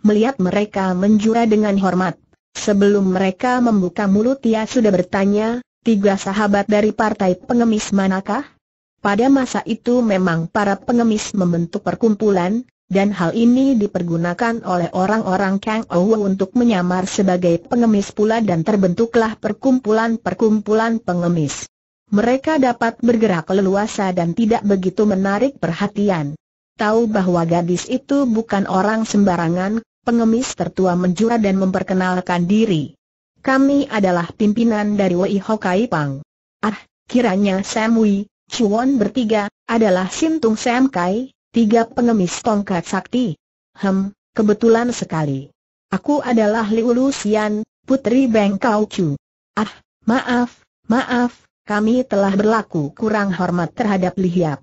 Melihat mereka menjura dengan hormat, Sebelum mereka membuka mulut ia sudah bertanya, tiga sahabat dari partai pengemis manakah? Pada masa itu memang para pengemis membentuk perkumpulan, dan hal ini dipergunakan oleh orang-orang Kang Ou untuk menyamar sebagai pengemis pula dan terbentuklah perkumpulan-perkumpulan pengemis. Mereka dapat bergerak leluasa dan tidak begitu menarik perhatian. Tahu bahwa gadis itu bukan orang sembarangan, pengemis tertua menjura dan memperkenalkan diri. Kami adalah pimpinan dari Wei Hokai Pang. Ah, kiranya Sam Wei, Chuan bertiga, adalah Sintung Sam Kai, tiga pengemis tongkat sakti. Hem, kebetulan sekali. Aku adalah Liu Lusian, putri Beng Kau Chu. Ah, maaf, maaf, kami telah berlaku kurang hormat terhadap Lihiap.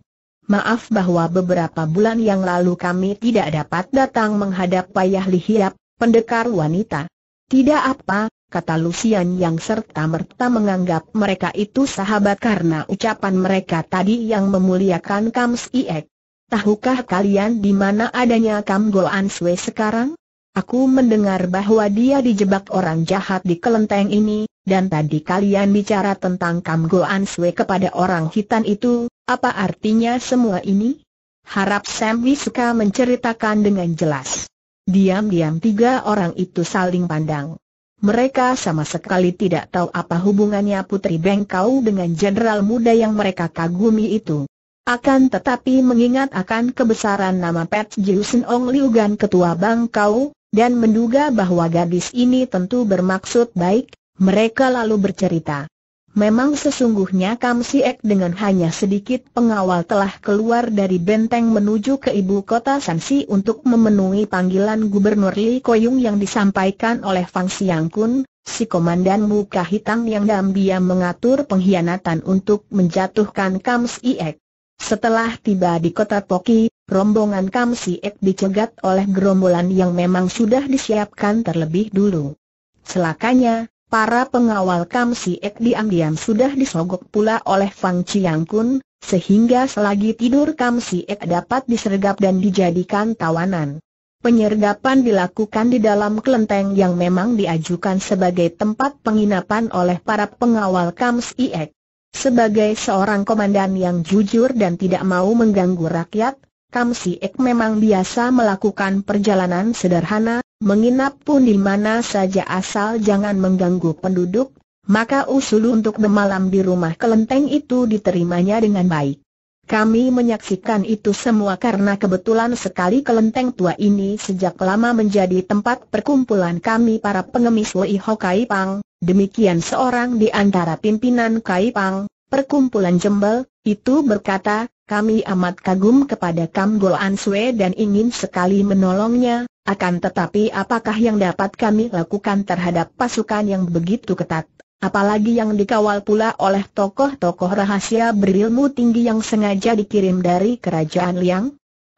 Maaf bahwa beberapa bulan yang lalu kami tidak dapat datang menghadap Payah Lihiap, pendekar wanita. Tidak apa, kata Lucian yang serta-merta menganggap mereka itu sahabat karena ucapan mereka tadi yang memuliakan Kams Iek. Tahukah kalian di mana adanya Kam Goan Sue sekarang? Aku mendengar bahwa dia dijebak orang jahat di kelenteng ini, dan tadi kalian bicara tentang Kam An Sue kepada orang hitam itu, apa artinya semua ini? Harap Sam Wisuka menceritakan dengan jelas. Diam-diam tiga orang itu saling pandang. Mereka sama sekali tidak tahu apa hubungannya Putri Bengkau dengan jenderal muda yang mereka kagumi itu. Akan tetapi mengingat akan kebesaran nama Pat Sen Ong Liugan ketua Bangkau, dan menduga bahwa gadis ini tentu bermaksud baik, mereka lalu bercerita. Memang sesungguhnya Kam Siek dengan hanya sedikit pengawal telah keluar dari benteng menuju ke ibu kota Sansi untuk memenuhi panggilan Gubernur Li Koyung yang disampaikan oleh Fang Siang Kun, si komandan muka hitam yang diam mengatur pengkhianatan untuk menjatuhkan Kam Siek. Setelah tiba di kota Poki, rombongan Kam Siek dicegat oleh gerombolan yang memang sudah disiapkan terlebih dulu. Selakanya, Para pengawal Kam Ek diam-diam sudah disogok pula oleh Fang Chiang Kun, sehingga selagi tidur Kam Ek dapat disergap dan dijadikan tawanan. Penyergapan dilakukan di dalam kelenteng yang memang diajukan sebagai tempat penginapan oleh para pengawal Kam Ek. Sebagai seorang komandan yang jujur dan tidak mau mengganggu rakyat, Kam Ek memang biasa melakukan perjalanan sederhana, menginap pun di mana saja asal jangan mengganggu penduduk, maka usul untuk bermalam di rumah kelenteng itu diterimanya dengan baik. Kami menyaksikan itu semua karena kebetulan sekali kelenteng tua ini sejak lama menjadi tempat perkumpulan kami para pengemis Wei Ho Pang, demikian seorang di antara pimpinan Kai Pang, perkumpulan Jembel, itu berkata, kami amat kagum kepada Kam Goan Sue dan ingin sekali menolongnya, akan tetapi apakah yang dapat kami lakukan terhadap pasukan yang begitu ketat? Apalagi yang dikawal pula oleh tokoh-tokoh rahasia berilmu tinggi yang sengaja dikirim dari kerajaan Liang?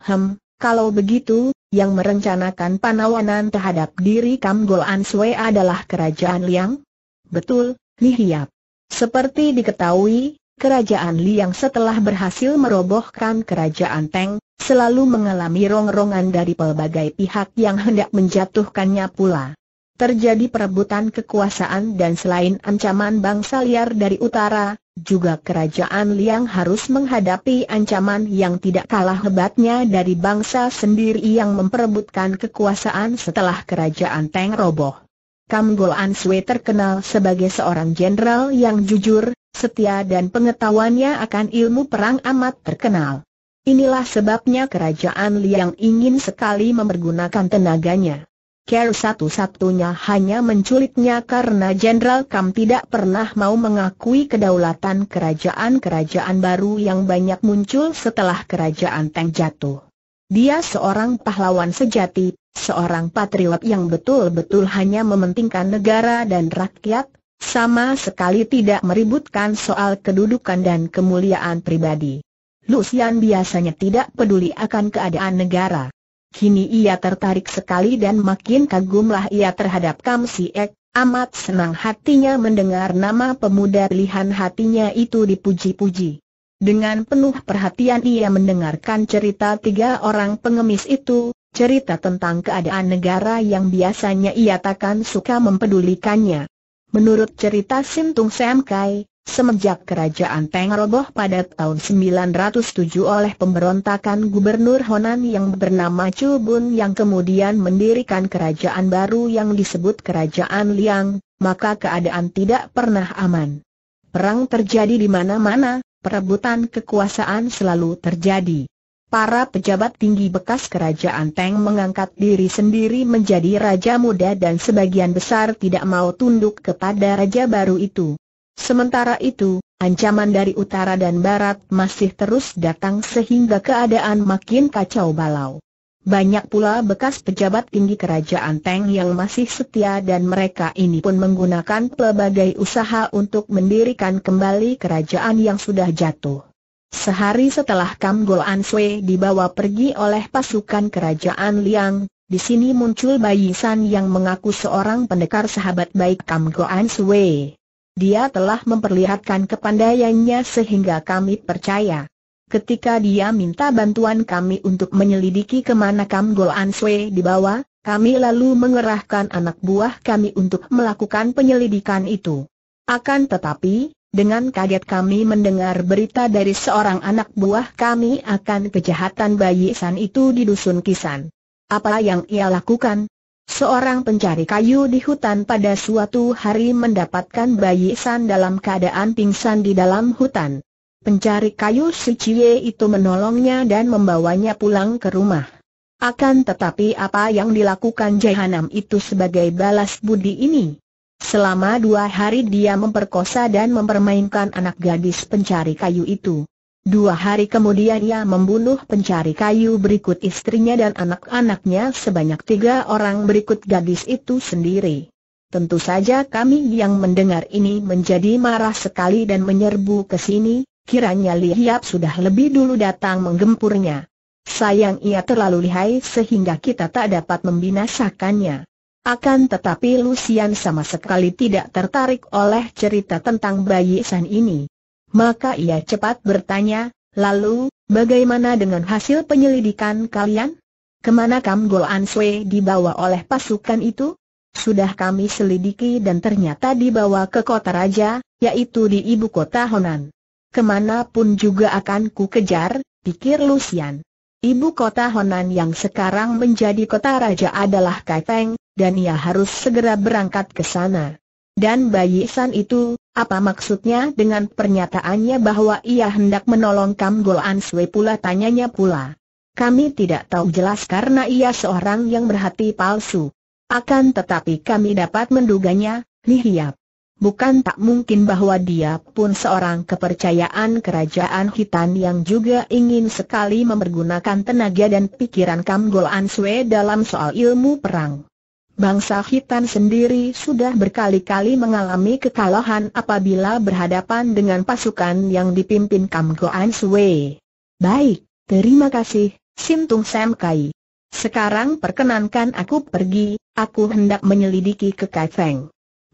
Hem, kalau begitu, yang merencanakan panawanan terhadap diri Kamgol Gol Sue adalah kerajaan Liang? Betul, Hiap. Seperti diketahui, Kerajaan Liang setelah berhasil merobohkan kerajaan Teng, selalu mengalami rongrongan dari pelbagai pihak yang hendak menjatuhkannya pula. Terjadi perebutan kekuasaan dan selain ancaman bangsa liar dari utara, juga kerajaan Liang harus menghadapi ancaman yang tidak kalah hebatnya dari bangsa sendiri yang memperebutkan kekuasaan setelah kerajaan Teng roboh. Kam Gol An Sui terkenal sebagai seorang jenderal yang jujur, setia dan pengetahuannya akan ilmu perang amat terkenal. Inilah sebabnya kerajaan Liang ingin sekali mempergunakan tenaganya. Care satu-satunya hanya menculiknya karena Jenderal Kam tidak pernah mau mengakui kedaulatan kerajaan-kerajaan baru yang banyak muncul setelah kerajaan Tang jatuh. Dia seorang pahlawan sejati, seorang patriot yang betul-betul hanya mementingkan negara dan rakyat, sama sekali tidak meributkan soal kedudukan dan kemuliaan pribadi. Lucian biasanya tidak peduli akan keadaan negara. Kini ia tertarik sekali dan makin kagumlah ia terhadap Kam Siek, amat senang hatinya mendengar nama pemuda pilihan hatinya itu dipuji-puji. Dengan penuh perhatian ia mendengarkan cerita tiga orang pengemis itu, cerita tentang keadaan negara yang biasanya ia takkan suka mempedulikannya. Menurut cerita Sintung Sam semenjak kerajaan Teng roboh pada tahun 907 oleh pemberontakan gubernur Honan yang bernama Chu Bun yang kemudian mendirikan kerajaan baru yang disebut Kerajaan Liang, maka keadaan tidak pernah aman. Perang terjadi di mana-mana, perebutan kekuasaan selalu terjadi. Para pejabat tinggi bekas kerajaan Teng mengangkat diri sendiri menjadi raja muda dan sebagian besar tidak mau tunduk kepada raja baru itu. Sementara itu, ancaman dari utara dan barat masih terus datang sehingga keadaan makin kacau balau. Banyak pula bekas pejabat tinggi kerajaan Teng yang masih setia dan mereka ini pun menggunakan pelbagai usaha untuk mendirikan kembali kerajaan yang sudah jatuh. Sehari setelah Kam Gol An dibawa pergi oleh pasukan kerajaan Liang, di sini muncul Bayi San yang mengaku seorang pendekar sahabat baik Kam Gol An Dia telah memperlihatkan kepandaiannya sehingga kami percaya Ketika dia minta bantuan kami untuk menyelidiki kemana Kam Go An Sui dibawa, kami lalu mengerahkan anak buah kami untuk melakukan penyelidikan itu. Akan tetapi, dengan kaget kami mendengar berita dari seorang anak buah kami akan kejahatan bayi San itu di dusun Kisan. Apa yang ia lakukan? Seorang pencari kayu di hutan pada suatu hari mendapatkan bayi San dalam keadaan pingsan di dalam hutan pencari kayu si Cie itu menolongnya dan membawanya pulang ke rumah. Akan tetapi apa yang dilakukan Jahanam itu sebagai balas budi ini? Selama dua hari dia memperkosa dan mempermainkan anak gadis pencari kayu itu. Dua hari kemudian ia membunuh pencari kayu berikut istrinya dan anak-anaknya sebanyak tiga orang berikut gadis itu sendiri. Tentu saja kami yang mendengar ini menjadi marah sekali dan menyerbu ke sini, kiranya Li Hiap sudah lebih dulu datang menggempurnya. Sayang ia terlalu lihai sehingga kita tak dapat membinasakannya. Akan tetapi Lucian sama sekali tidak tertarik oleh cerita tentang bayi San ini. Maka ia cepat bertanya, lalu, bagaimana dengan hasil penyelidikan kalian? Kemana Kam Go An Sui dibawa oleh pasukan itu? Sudah kami selidiki dan ternyata dibawa ke kota raja, yaitu di ibu kota Honan. Kemana pun juga akan ku kejar, pikir Lucian. Ibu kota Honan yang sekarang menjadi kota raja adalah Kaifeng, dan ia harus segera berangkat ke sana. Dan bayi San itu, apa maksudnya dengan pernyataannya bahwa ia hendak menolong Kam An Sui pula tanyanya pula. Kami tidak tahu jelas karena ia seorang yang berhati palsu. Akan tetapi kami dapat menduganya, Lihiap. Bukan tak mungkin bahwa dia pun seorang kepercayaan kerajaan hitam yang juga ingin sekali mempergunakan tenaga dan pikiran Kam Gol An Sue dalam soal ilmu perang. Bangsa hitam sendiri sudah berkali-kali mengalami kekalahan apabila berhadapan dengan pasukan yang dipimpin Kam Go An Sue. Baik, terima kasih, Sintung Sam Kai. Sekarang perkenankan aku pergi, aku hendak menyelidiki ke Kai Feng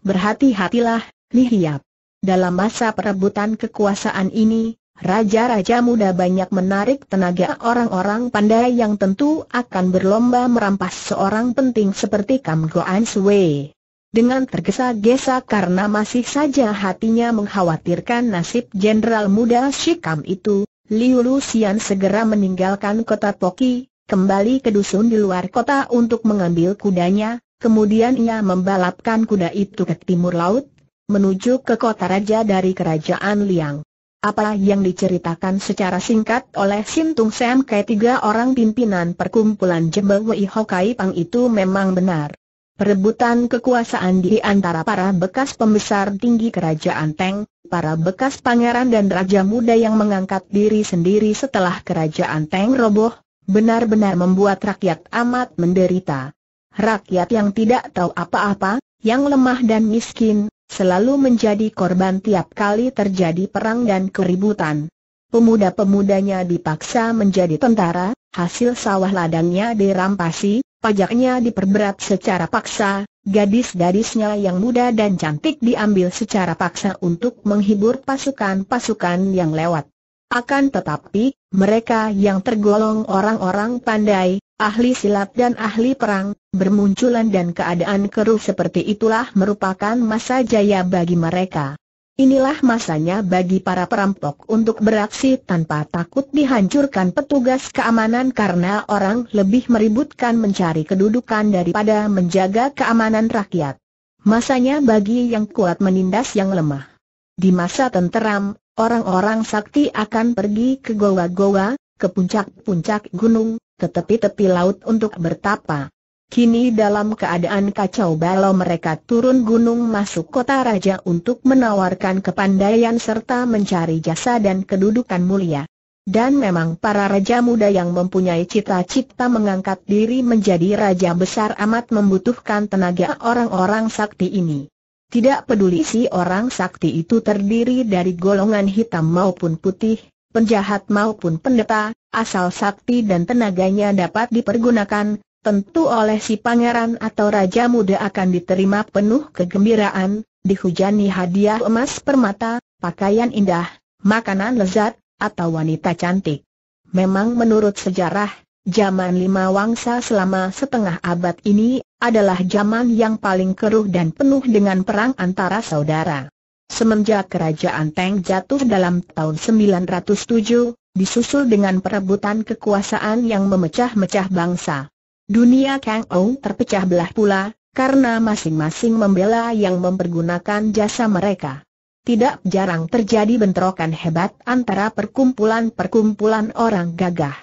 berhati-hatilah, lihiap. Dalam masa perebutan kekuasaan ini, raja-raja muda banyak menarik tenaga orang-orang pandai yang tentu akan berlomba merampas seorang penting seperti Kam Goan Sui. Dengan tergesa-gesa karena masih saja hatinya mengkhawatirkan nasib jenderal muda Shikam itu, Liu Xian segera meninggalkan kota Toki, kembali ke dusun di luar kota untuk mengambil kudanya, Kemudian ia membalapkan kuda itu ke timur laut, menuju ke kota raja dari kerajaan Liang. Apa yang diceritakan secara singkat oleh Sintung Sam ke tiga orang pimpinan perkumpulan Jebel Wei Hokai Pang itu memang benar. Perebutan kekuasaan di antara para bekas pembesar tinggi kerajaan Teng, para bekas pangeran dan raja muda yang mengangkat diri sendiri setelah kerajaan Teng roboh, benar-benar membuat rakyat amat menderita. Rakyat yang tidak tahu apa-apa, yang lemah dan miskin, selalu menjadi korban tiap kali terjadi perang dan keributan. Pemuda-pemudanya dipaksa menjadi tentara, hasil sawah ladangnya dirampasi, pajaknya diperberat secara paksa, gadis-gadisnya yang muda dan cantik diambil secara paksa untuk menghibur pasukan-pasukan yang lewat. Akan tetapi, mereka yang tergolong orang-orang pandai, ahli silat dan ahli perang, bermunculan dan keadaan keruh seperti itulah merupakan masa jaya bagi mereka. Inilah masanya bagi para perampok untuk beraksi tanpa takut dihancurkan petugas keamanan karena orang lebih meributkan mencari kedudukan daripada menjaga keamanan rakyat. Masanya bagi yang kuat menindas yang lemah. Di masa tenteram, orang-orang sakti akan pergi ke goa-goa, ke puncak-puncak gunung, ke tepi-tepi laut untuk bertapa. Kini dalam keadaan kacau balau mereka turun gunung masuk kota raja untuk menawarkan kepandaian serta mencari jasa dan kedudukan mulia. Dan memang para raja muda yang mempunyai cita-cita mengangkat diri menjadi raja besar amat membutuhkan tenaga orang-orang sakti ini. Tidak peduli si orang sakti itu terdiri dari golongan hitam maupun putih, penjahat maupun pendeta, asal sakti dan tenaganya dapat dipergunakan, tentu oleh si pangeran atau raja muda akan diterima penuh kegembiraan, dihujani hadiah emas permata, pakaian indah, makanan lezat, atau wanita cantik. Memang menurut sejarah, zaman lima wangsa selama setengah abad ini adalah zaman yang paling keruh dan penuh dengan perang antara saudara. Semenjak kerajaan Teng jatuh dalam tahun 907, disusul dengan perebutan kekuasaan yang memecah-mecah bangsa. Dunia Kang Ou terpecah belah pula, karena masing-masing membela yang mempergunakan jasa mereka. Tidak jarang terjadi bentrokan hebat antara perkumpulan-perkumpulan orang gagah.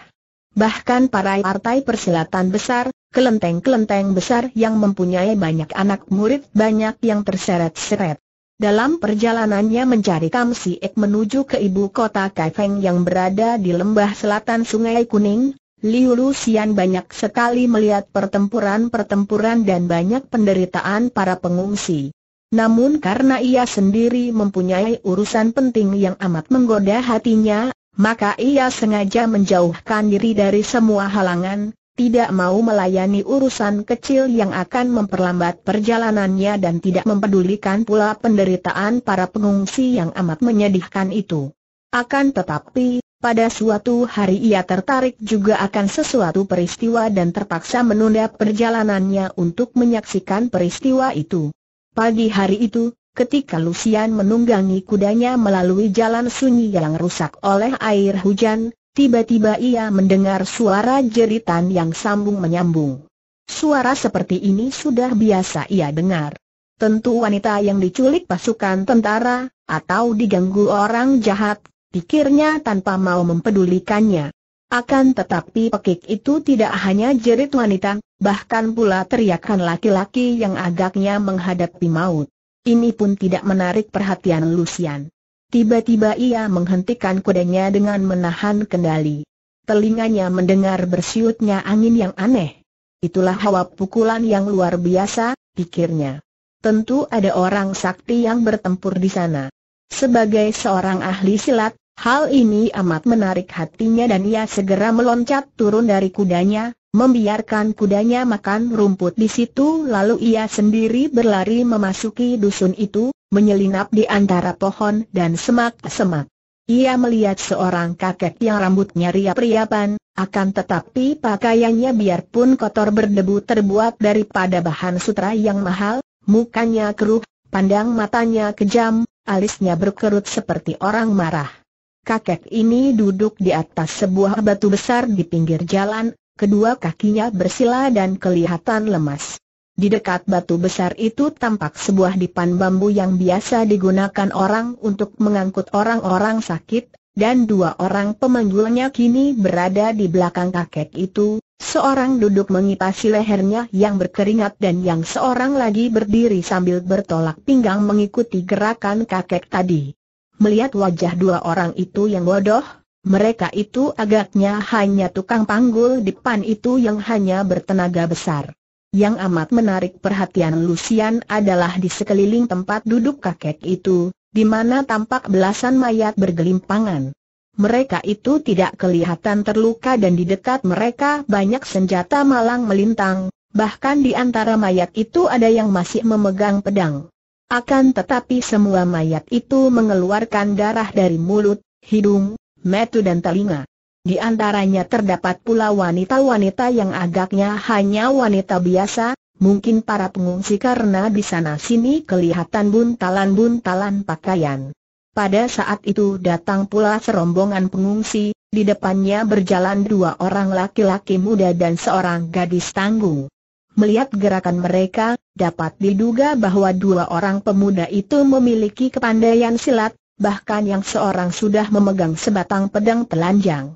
Bahkan para partai persilatan besar, kelenteng-kelenteng besar yang mempunyai banyak anak murid banyak yang terseret-seret. Dalam perjalanannya mencari Kam Si Ek menuju ke ibu kota Kaifeng yang berada di lembah selatan Sungai Kuning, Liu Luxian banyak sekali melihat pertempuran-pertempuran dan banyak penderitaan para pengungsi. Namun karena ia sendiri mempunyai urusan penting yang amat menggoda hatinya, maka ia sengaja menjauhkan diri dari semua halangan, tidak mau melayani urusan kecil yang akan memperlambat perjalanannya dan tidak mempedulikan pula penderitaan para pengungsi yang amat menyedihkan itu. Akan tetapi, pada suatu hari ia tertarik juga akan sesuatu peristiwa dan terpaksa menunda perjalanannya untuk menyaksikan peristiwa itu. Pagi hari itu, ketika Lucian menunggangi kudanya melalui jalan sunyi yang rusak oleh air hujan, tiba-tiba ia mendengar suara jeritan yang sambung menyambung. Suara seperti ini sudah biasa ia dengar. Tentu wanita yang diculik pasukan tentara, atau diganggu orang jahat, pikirnya tanpa mau mempedulikannya. Akan tetapi pekik itu tidak hanya jerit wanita, bahkan pula teriakan laki-laki yang agaknya menghadapi maut. Ini pun tidak menarik perhatian Lucian. Tiba-tiba ia menghentikan kudanya dengan menahan kendali. Telinganya mendengar bersiutnya angin yang aneh. Itulah hawa pukulan yang luar biasa, pikirnya. Tentu ada orang sakti yang bertempur di sana. Sebagai seorang ahli silat, Hal ini amat menarik hatinya dan ia segera meloncat turun dari kudanya, membiarkan kudanya makan rumput di situ lalu ia sendiri berlari memasuki dusun itu, menyelinap di antara pohon dan semak-semak. Ia melihat seorang kakek yang rambutnya riap-riapan, akan tetapi pakaiannya biarpun kotor berdebu terbuat daripada bahan sutra yang mahal, mukanya keruh, pandang matanya kejam, alisnya berkerut seperti orang marah kakek ini duduk di atas sebuah batu besar di pinggir jalan, kedua kakinya bersila dan kelihatan lemas. Di dekat batu besar itu tampak sebuah dipan bambu yang biasa digunakan orang untuk mengangkut orang-orang sakit, dan dua orang pemanggulnya kini berada di belakang kakek itu, seorang duduk mengipasi lehernya yang berkeringat dan yang seorang lagi berdiri sambil bertolak pinggang mengikuti gerakan kakek tadi melihat wajah dua orang itu yang bodoh, mereka itu agaknya hanya tukang panggul di pan itu yang hanya bertenaga besar. Yang amat menarik perhatian Lucian adalah di sekeliling tempat duduk kakek itu, di mana tampak belasan mayat bergelimpangan. Mereka itu tidak kelihatan terluka dan di dekat mereka banyak senjata malang melintang, bahkan di antara mayat itu ada yang masih memegang pedang. Akan tetapi semua mayat itu mengeluarkan darah dari mulut, hidung, metu dan telinga. Di antaranya terdapat pula wanita-wanita yang agaknya hanya wanita biasa, mungkin para pengungsi karena di sana-sini kelihatan buntalan-buntalan pakaian. Pada saat itu datang pula serombongan pengungsi, di depannya berjalan dua orang laki-laki muda dan seorang gadis tangguh. Melihat gerakan mereka, dapat diduga bahwa dua orang pemuda itu memiliki kepandaian silat, bahkan yang seorang sudah memegang sebatang pedang telanjang.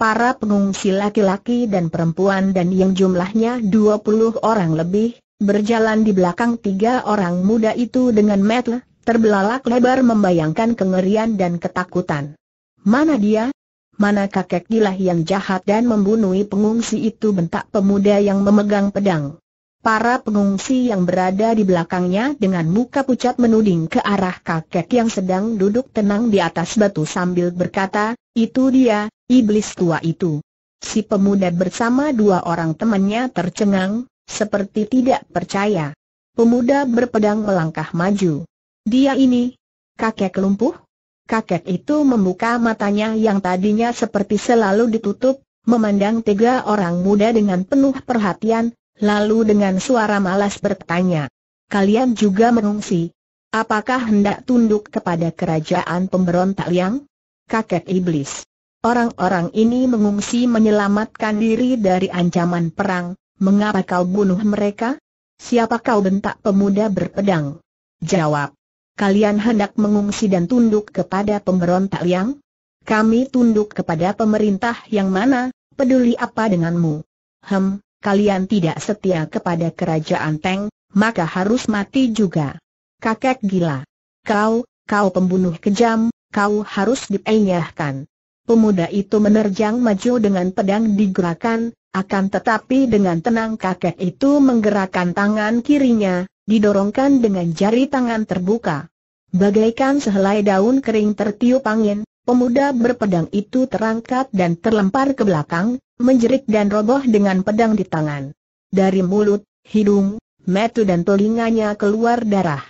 Para pengungsi laki-laki dan perempuan dan yang jumlahnya 20 orang lebih, berjalan di belakang tiga orang muda itu dengan metel, terbelalak lebar membayangkan kengerian dan ketakutan. Mana dia? Mana kakek gila yang jahat dan membunuhi pengungsi itu bentak pemuda yang memegang pedang. Para pengungsi yang berada di belakangnya dengan muka pucat menuding ke arah kakek yang sedang duduk tenang di atas batu sambil berkata, itu dia, iblis tua itu. Si pemuda bersama dua orang temannya tercengang, seperti tidak percaya. Pemuda berpedang melangkah maju. Dia ini, kakek lumpuh? Kakek itu membuka matanya yang tadinya seperti selalu ditutup, memandang tiga orang muda dengan penuh perhatian, lalu dengan suara malas bertanya. Kalian juga mengungsi. Apakah hendak tunduk kepada kerajaan pemberontak yang? Kakek Iblis. Orang-orang ini mengungsi menyelamatkan diri dari ancaman perang, mengapa kau bunuh mereka? Siapa kau bentak pemuda berpedang? Jawab. Kalian hendak mengungsi dan tunduk kepada pemberontak yang? Kami tunduk kepada pemerintah yang mana, peduli apa denganmu? Hem, kalian tidak setia kepada kerajaan teng, maka harus mati juga. Kakek gila. Kau, kau pembunuh kejam, kau harus dipenyahkan. Pemuda itu menerjang maju dengan pedang digerakkan, akan tetapi dengan tenang kakek itu menggerakkan tangan kirinya, didorongkan dengan jari tangan terbuka. Bagaikan sehelai daun kering tertiup angin, Pemuda berpedang itu terangkat dan terlempar ke belakang, menjerit dan roboh dengan pedang di tangan. Dari mulut, hidung, metu dan telinganya keluar darah.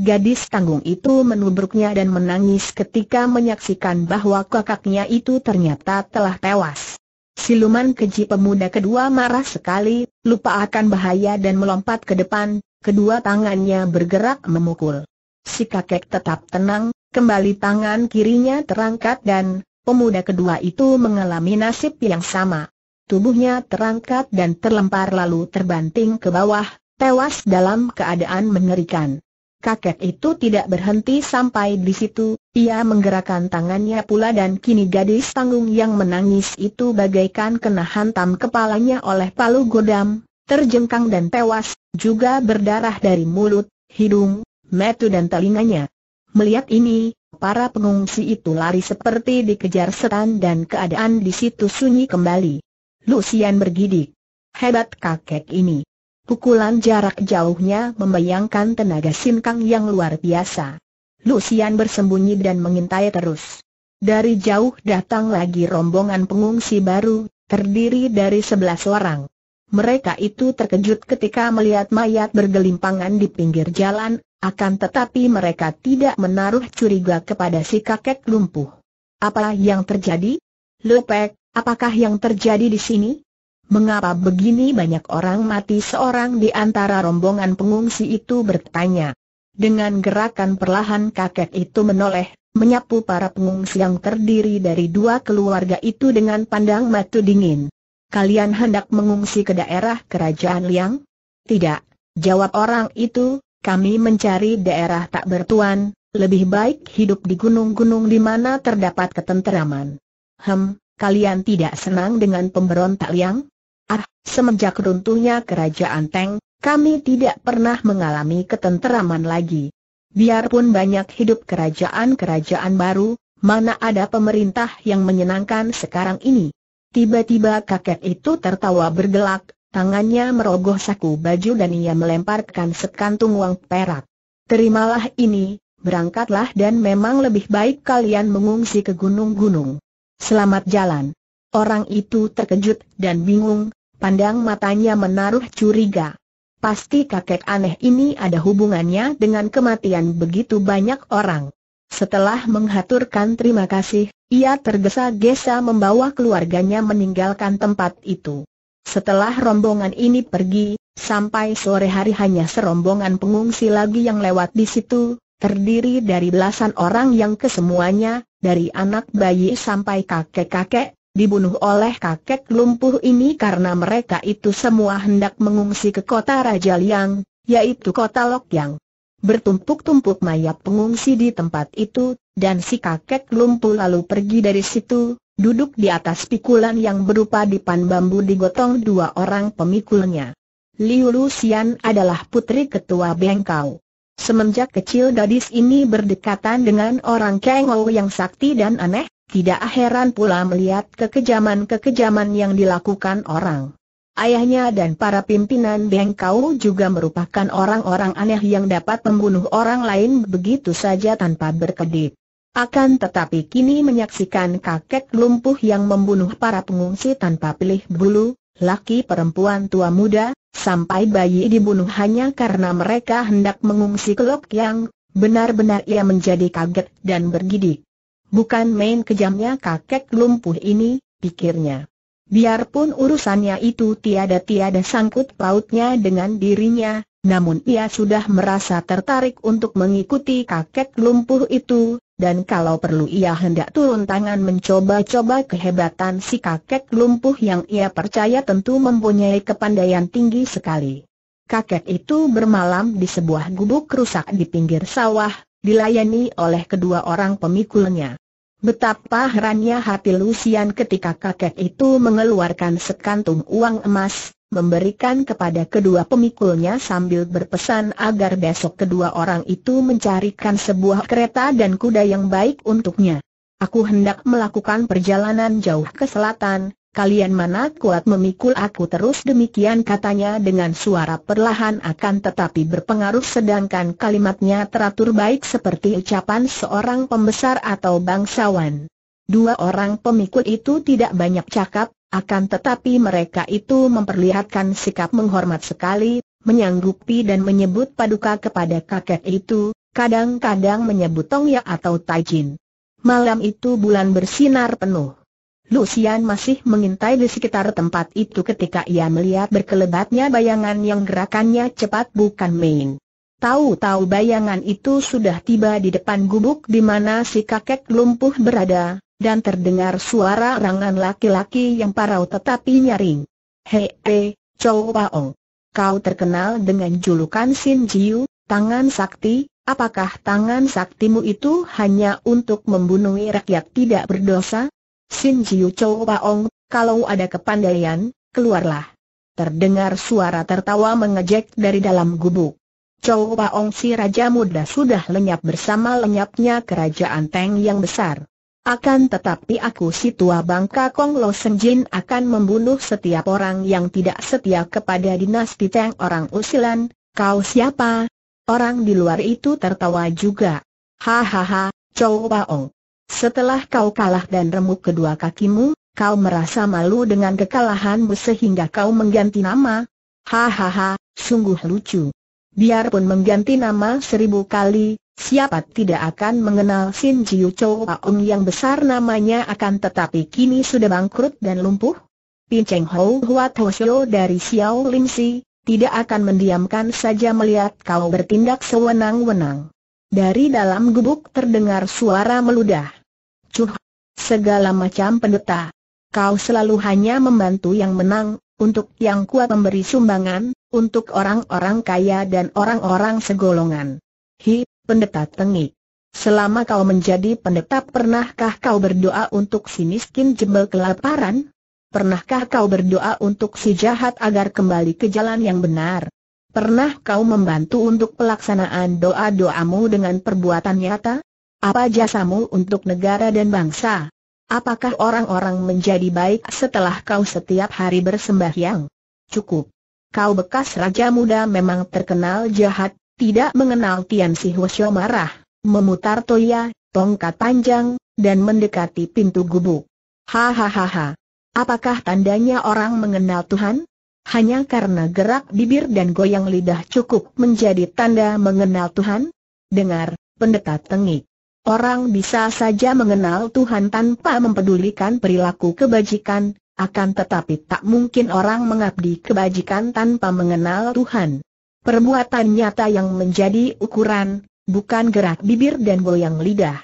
Gadis tanggung itu menubruknya dan menangis ketika menyaksikan bahwa kakaknya itu ternyata telah tewas. Siluman keji pemuda kedua marah sekali, lupa akan bahaya dan melompat ke depan, kedua tangannya bergerak memukul. Si kakek tetap tenang, Kembali tangan kirinya terangkat dan, pemuda kedua itu mengalami nasib yang sama. Tubuhnya terangkat dan terlempar lalu terbanting ke bawah, tewas dalam keadaan mengerikan. Kakek itu tidak berhenti sampai di situ, ia menggerakkan tangannya pula dan kini gadis tanggung yang menangis itu bagaikan kena hantam kepalanya oleh palu godam, terjengkang dan tewas, juga berdarah dari mulut, hidung, metu dan telinganya. Melihat ini, para pengungsi itu lari seperti dikejar setan dan keadaan di situ sunyi kembali. Lucian bergidik. Hebat kakek ini. Pukulan jarak jauhnya membayangkan tenaga sinkang yang luar biasa. Lucian bersembunyi dan mengintai terus. Dari jauh datang lagi rombongan pengungsi baru, terdiri dari sebelas orang. Mereka itu terkejut ketika melihat mayat bergelimpangan di pinggir jalan, akan tetapi mereka tidak menaruh curiga kepada si kakek lumpuh. Apa yang terjadi? Lepek, apakah yang terjadi di sini? Mengapa begini banyak orang mati seorang di antara rombongan pengungsi itu bertanya. Dengan gerakan perlahan kakek itu menoleh, menyapu para pengungsi yang terdiri dari dua keluarga itu dengan pandang mata dingin. Kalian hendak mengungsi ke daerah kerajaan Liang? Tidak, jawab orang itu, kami mencari daerah tak bertuan, lebih baik hidup di gunung-gunung di mana terdapat ketenteraman. Hem, kalian tidak senang dengan pemberontak yang? Ah, semenjak runtuhnya kerajaan Teng, kami tidak pernah mengalami ketenteraman lagi. Biarpun banyak hidup kerajaan-kerajaan baru, mana ada pemerintah yang menyenangkan sekarang ini? Tiba-tiba kakek itu tertawa bergelak, Tangannya merogoh saku baju dan ia melemparkan sekantung uang perak. Terimalah ini, berangkatlah dan memang lebih baik kalian mengungsi ke gunung-gunung. Selamat jalan. Orang itu terkejut dan bingung, pandang matanya menaruh curiga. Pasti kakek aneh ini ada hubungannya dengan kematian begitu banyak orang. Setelah menghaturkan terima kasih, ia tergesa-gesa membawa keluarganya meninggalkan tempat itu. Setelah rombongan ini pergi, sampai sore hari hanya serombongan pengungsi lagi yang lewat di situ, terdiri dari belasan orang yang kesemuanya, dari anak bayi sampai kakek-kakek, dibunuh oleh kakek lumpuh ini karena mereka itu semua hendak mengungsi ke kota Raja Liang, yaitu kota Lokyang. Bertumpuk-tumpuk mayat pengungsi di tempat itu, dan si kakek lumpuh lalu pergi dari situ, Duduk di atas pikulan yang berupa dipan bambu digotong dua orang pemikulnya. Liu Lucian adalah putri ketua Bengkau. Semenjak kecil gadis ini berdekatan dengan orang Kengou yang sakti dan aneh, tidak heran pula melihat kekejaman-kekejaman yang dilakukan orang. Ayahnya dan para pimpinan Bengkau juga merupakan orang-orang aneh yang dapat membunuh orang lain begitu saja tanpa berkedip. Akan tetapi kini menyaksikan kakek lumpuh yang membunuh para pengungsi tanpa pilih bulu, laki perempuan tua muda, sampai bayi dibunuh hanya karena mereka hendak mengungsi ke Lok Yang, benar-benar ia menjadi kaget dan bergidik. Bukan main kejamnya kakek lumpuh ini, pikirnya. Biarpun urusannya itu tiada-tiada sangkut pautnya dengan dirinya, namun ia sudah merasa tertarik untuk mengikuti kakek lumpuh itu, dan kalau perlu ia hendak turun tangan mencoba-coba kehebatan si kakek lumpuh yang ia percaya tentu mempunyai kepandaian tinggi sekali. Kakek itu bermalam di sebuah gubuk rusak di pinggir sawah, dilayani oleh kedua orang pemikulnya. Betapa herannya hati Lusian ketika kakek itu mengeluarkan sekantung uang emas, memberikan kepada kedua pemikulnya sambil berpesan agar besok kedua orang itu mencarikan sebuah kereta dan kuda yang baik untuknya. Aku hendak melakukan perjalanan jauh ke selatan, kalian mana kuat memikul aku terus demikian katanya dengan suara perlahan akan tetapi berpengaruh sedangkan kalimatnya teratur baik seperti ucapan seorang pembesar atau bangsawan. Dua orang pemikul itu tidak banyak cakap, akan tetapi mereka itu memperlihatkan sikap menghormat sekali, menyanggupi dan menyebut paduka kepada kakek itu, kadang-kadang menyebut Tongya atau Taijin. Malam itu bulan bersinar penuh. Lucian masih mengintai di sekitar tempat itu ketika ia melihat berkelebatnya bayangan yang gerakannya cepat bukan main. Tahu-tahu bayangan itu sudah tiba di depan gubuk di mana si kakek lumpuh berada, dan terdengar suara rangan laki-laki yang parau tetapi nyaring. Hei, he, Chow Paong. Kau terkenal dengan julukan Sin Jiu, tangan sakti, apakah tangan saktimu itu hanya untuk membunuh rakyat tidak berdosa? Sin Jiu Chow Paong, kalau ada kepandaian, keluarlah. Terdengar suara tertawa mengejek dari dalam gubuk. Chow Paong si Raja Muda sudah lenyap bersama lenyapnya kerajaan Teng yang besar. Akan tetapi aku si tua bangka Kong Lo Senjin akan membunuh setiap orang yang tidak setia kepada dinasti Teng orang usilan, kau siapa? Orang di luar itu tertawa juga. Hahaha, Chow Baong. Setelah kau kalah dan remuk kedua kakimu, kau merasa malu dengan kekalahanmu sehingga kau mengganti nama? Hahaha, sungguh lucu. Biarpun mengganti nama seribu kali, Siapa tidak akan mengenal Sin Jiu Chou Aung yang besar namanya akan tetapi kini sudah bangkrut dan lumpuh? Pin Cheng Ho Hua Toshio dari Xiao Lim Si, tidak akan mendiamkan saja melihat kau bertindak sewenang-wenang. Dari dalam gubuk terdengar suara meludah. Cuh, segala macam pendeta. Kau selalu hanya membantu yang menang, untuk yang kuat memberi sumbangan, untuk orang-orang kaya dan orang-orang segolongan. Hi, pendeta tengik. Selama kau menjadi pendeta pernahkah kau berdoa untuk si miskin jebel kelaparan? Pernahkah kau berdoa untuk si jahat agar kembali ke jalan yang benar? Pernah kau membantu untuk pelaksanaan doa-doamu dengan perbuatan nyata? Apa jasamu untuk negara dan bangsa? Apakah orang-orang menjadi baik setelah kau setiap hari bersembahyang? Cukup. Kau bekas raja muda memang terkenal jahat, tidak mengenal Tian Si Hwasyo marah, memutar toya, tongkat panjang, dan mendekati pintu gubuk. Hahaha. Apakah tandanya orang mengenal Tuhan? Hanya karena gerak bibir dan goyang lidah cukup menjadi tanda mengenal Tuhan? Dengar, pendeta tengik. Orang bisa saja mengenal Tuhan tanpa mempedulikan perilaku kebajikan, akan tetapi tak mungkin orang mengabdi kebajikan tanpa mengenal Tuhan. Perbuatan nyata yang menjadi ukuran, bukan gerak bibir dan goyang lidah.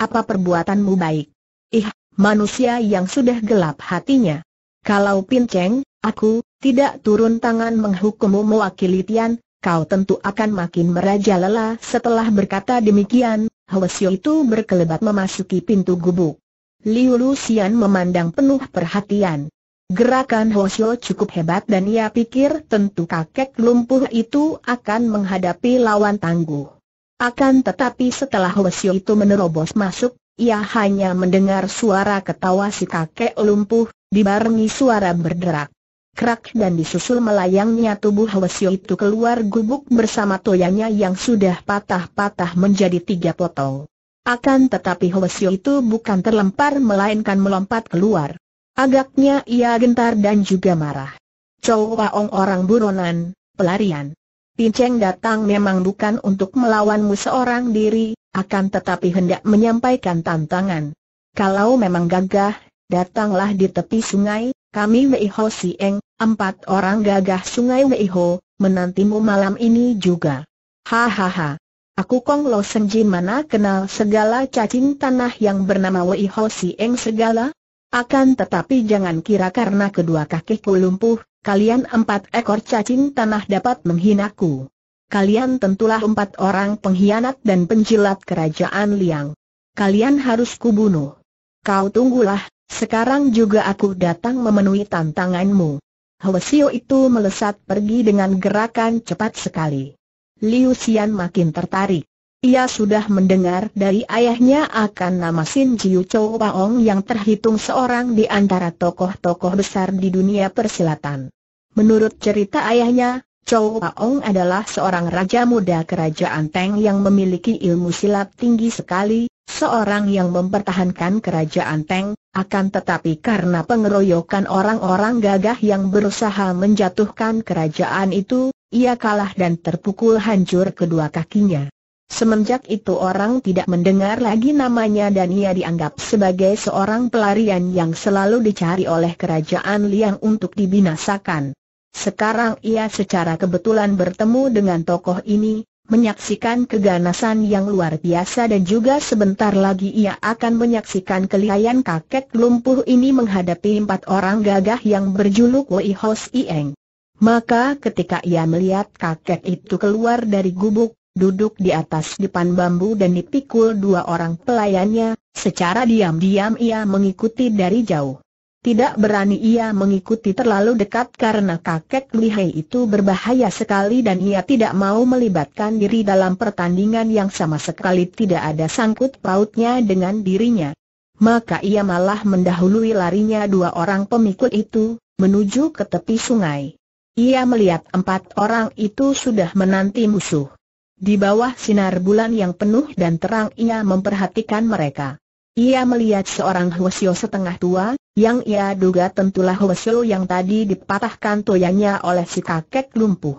Apa perbuatanmu baik? Ih, manusia yang sudah gelap hatinya. Kalau pinceng, aku, tidak turun tangan menghukummu mewakili Tian, kau tentu akan makin merajalela setelah berkata demikian, Hwasyo itu berkelebat memasuki pintu gubuk. Liu Lucian memandang penuh perhatian. Gerakan Hoshio cukup hebat dan ia pikir tentu kakek lumpuh itu akan menghadapi lawan tangguh. Akan tetapi setelah Hoshio itu menerobos masuk, ia hanya mendengar suara ketawa si kakek lumpuh, dibarengi suara berderak. Krak dan disusul melayangnya tubuh Hoshio itu keluar gubuk bersama toyanya yang sudah patah-patah menjadi tiga potong. Akan tetapi Hoshio itu bukan terlempar melainkan melompat keluar. Agaknya ia gentar dan juga marah. Coba ong orang buronan, pelarian. Pinceng datang memang bukan untuk melawanmu seorang diri, akan tetapi hendak menyampaikan tantangan. Kalau memang gagah, datanglah di tepi sungai, kami Weiho Sieng, empat orang gagah sungai Weiho, menantimu malam ini juga. Hahaha. Aku Kong Lo Senjin mana kenal segala cacing tanah yang bernama Weiho Sieng segala? Akan tetapi jangan kira karena kedua kakiku lumpuh, kalian empat ekor cacing tanah dapat menghinaku. Kalian tentulah empat orang pengkhianat dan penjilat kerajaan Liang. Kalian harus kubunuh. Kau tunggulah, sekarang juga aku datang memenuhi tantanganmu. Hwasio itu melesat pergi dengan gerakan cepat sekali. Liu Xian makin tertarik. Ia sudah mendengar dari ayahnya akan nama Sin Jiu Chou Paong yang terhitung seorang di antara tokoh-tokoh besar di dunia persilatan. Menurut cerita ayahnya, Chou Paong adalah seorang raja muda kerajaan Teng yang memiliki ilmu silat tinggi sekali, seorang yang mempertahankan kerajaan Teng, akan tetapi karena pengeroyokan orang-orang gagah yang berusaha menjatuhkan kerajaan itu, ia kalah dan terpukul hancur kedua kakinya. Semenjak itu orang tidak mendengar lagi namanya dan ia dianggap sebagai seorang pelarian yang selalu dicari oleh kerajaan Liang untuk dibinasakan. Sekarang ia secara kebetulan bertemu dengan tokoh ini, menyaksikan keganasan yang luar biasa dan juga sebentar lagi ia akan menyaksikan kelihayan kakek lumpuh ini menghadapi empat orang gagah yang berjuluk Wei Hos Ieng. Maka ketika ia melihat kakek itu keluar dari gubuk, duduk di atas depan bambu dan dipikul dua orang pelayannya, secara diam-diam ia mengikuti dari jauh. Tidak berani ia mengikuti terlalu dekat karena kakek lihai itu berbahaya sekali dan ia tidak mau melibatkan diri dalam pertandingan yang sama sekali tidak ada sangkut pautnya dengan dirinya. Maka ia malah mendahului larinya dua orang pemikul itu, menuju ke tepi sungai. Ia melihat empat orang itu sudah menanti musuh. Di bawah sinar bulan yang penuh dan terang ia memperhatikan mereka. Ia melihat seorang Hwasyo setengah tua, yang ia duga tentulah Hwasyo yang tadi dipatahkan toyanya oleh si kakek lumpuh.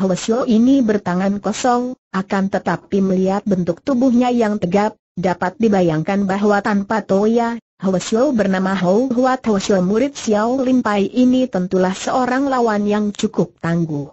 Hwasyo ini bertangan kosong, akan tetapi melihat bentuk tubuhnya yang tegap, dapat dibayangkan bahwa tanpa toya, Hwasyo bernama Hou Huat Hwasyo murid Xiao Limpai ini tentulah seorang lawan yang cukup tangguh.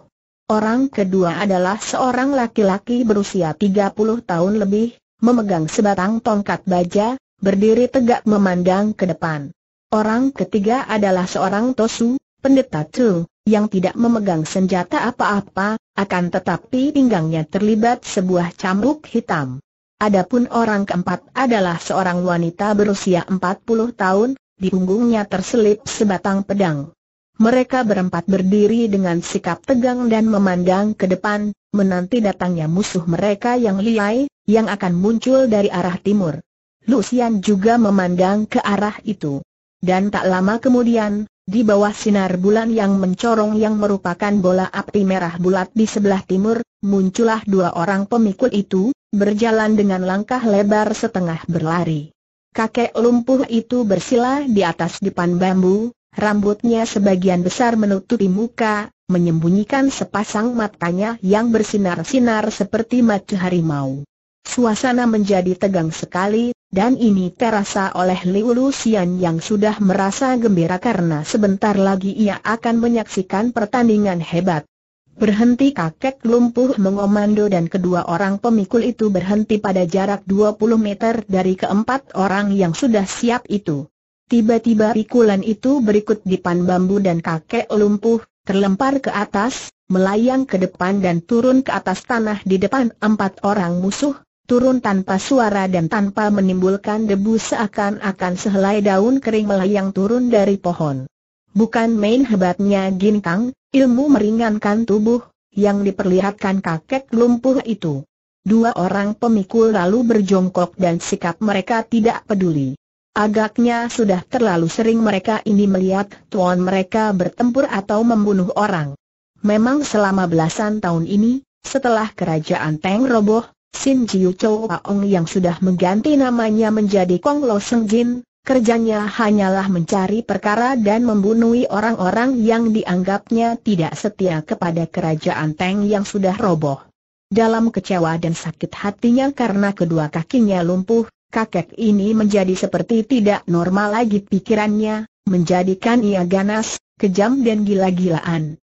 Orang kedua adalah seorang laki-laki berusia 30 tahun lebih, memegang sebatang tongkat baja, berdiri tegak memandang ke depan. Orang ketiga adalah seorang Tosu, pendeta Tu, yang tidak memegang senjata apa-apa, akan tetapi pinggangnya terlibat sebuah cambuk hitam. Adapun orang keempat adalah seorang wanita berusia 40 tahun, di punggungnya terselip sebatang pedang. Mereka berempat berdiri dengan sikap tegang dan memandang ke depan, menanti datangnya musuh mereka yang liai, yang akan muncul dari arah timur. Lucian juga memandang ke arah itu. Dan tak lama kemudian, di bawah sinar bulan yang mencorong yang merupakan bola api merah bulat di sebelah timur, muncullah dua orang pemikul itu, berjalan dengan langkah lebar setengah berlari. Kakek lumpuh itu bersila di atas depan bambu, Rambutnya sebagian besar menutupi muka, menyembunyikan sepasang matanya yang bersinar-sinar seperti mata harimau. Suasana menjadi tegang sekali, dan ini terasa oleh Liu Lucian yang sudah merasa gembira karena sebentar lagi ia akan menyaksikan pertandingan hebat. Berhenti kakek lumpuh mengomando dan kedua orang pemikul itu berhenti pada jarak 20 meter dari keempat orang yang sudah siap itu. Tiba-tiba pikulan itu berikut dipan bambu dan kakek lumpuh, terlempar ke atas, melayang ke depan dan turun ke atas tanah di depan empat orang musuh, turun tanpa suara dan tanpa menimbulkan debu seakan-akan sehelai daun kering melayang turun dari pohon. Bukan main hebatnya Ginkang, ilmu meringankan tubuh, yang diperlihatkan kakek lumpuh itu. Dua orang pemikul lalu berjongkok dan sikap mereka tidak peduli. Agaknya sudah terlalu sering mereka ini melihat tuan mereka bertempur atau membunuh orang. Memang selama belasan tahun ini, setelah kerajaan Teng roboh, Sin Jiu Chou Waong yang sudah mengganti namanya menjadi Kong Lo Seng Jin, kerjanya hanyalah mencari perkara dan membunuh orang-orang yang dianggapnya tidak setia kepada kerajaan Teng yang sudah roboh. Dalam kecewa dan sakit hatinya karena kedua kakinya lumpuh, Kakek ini menjadi seperti tidak normal lagi pikirannya, menjadikan ia ganas, kejam dan gila-gilaan.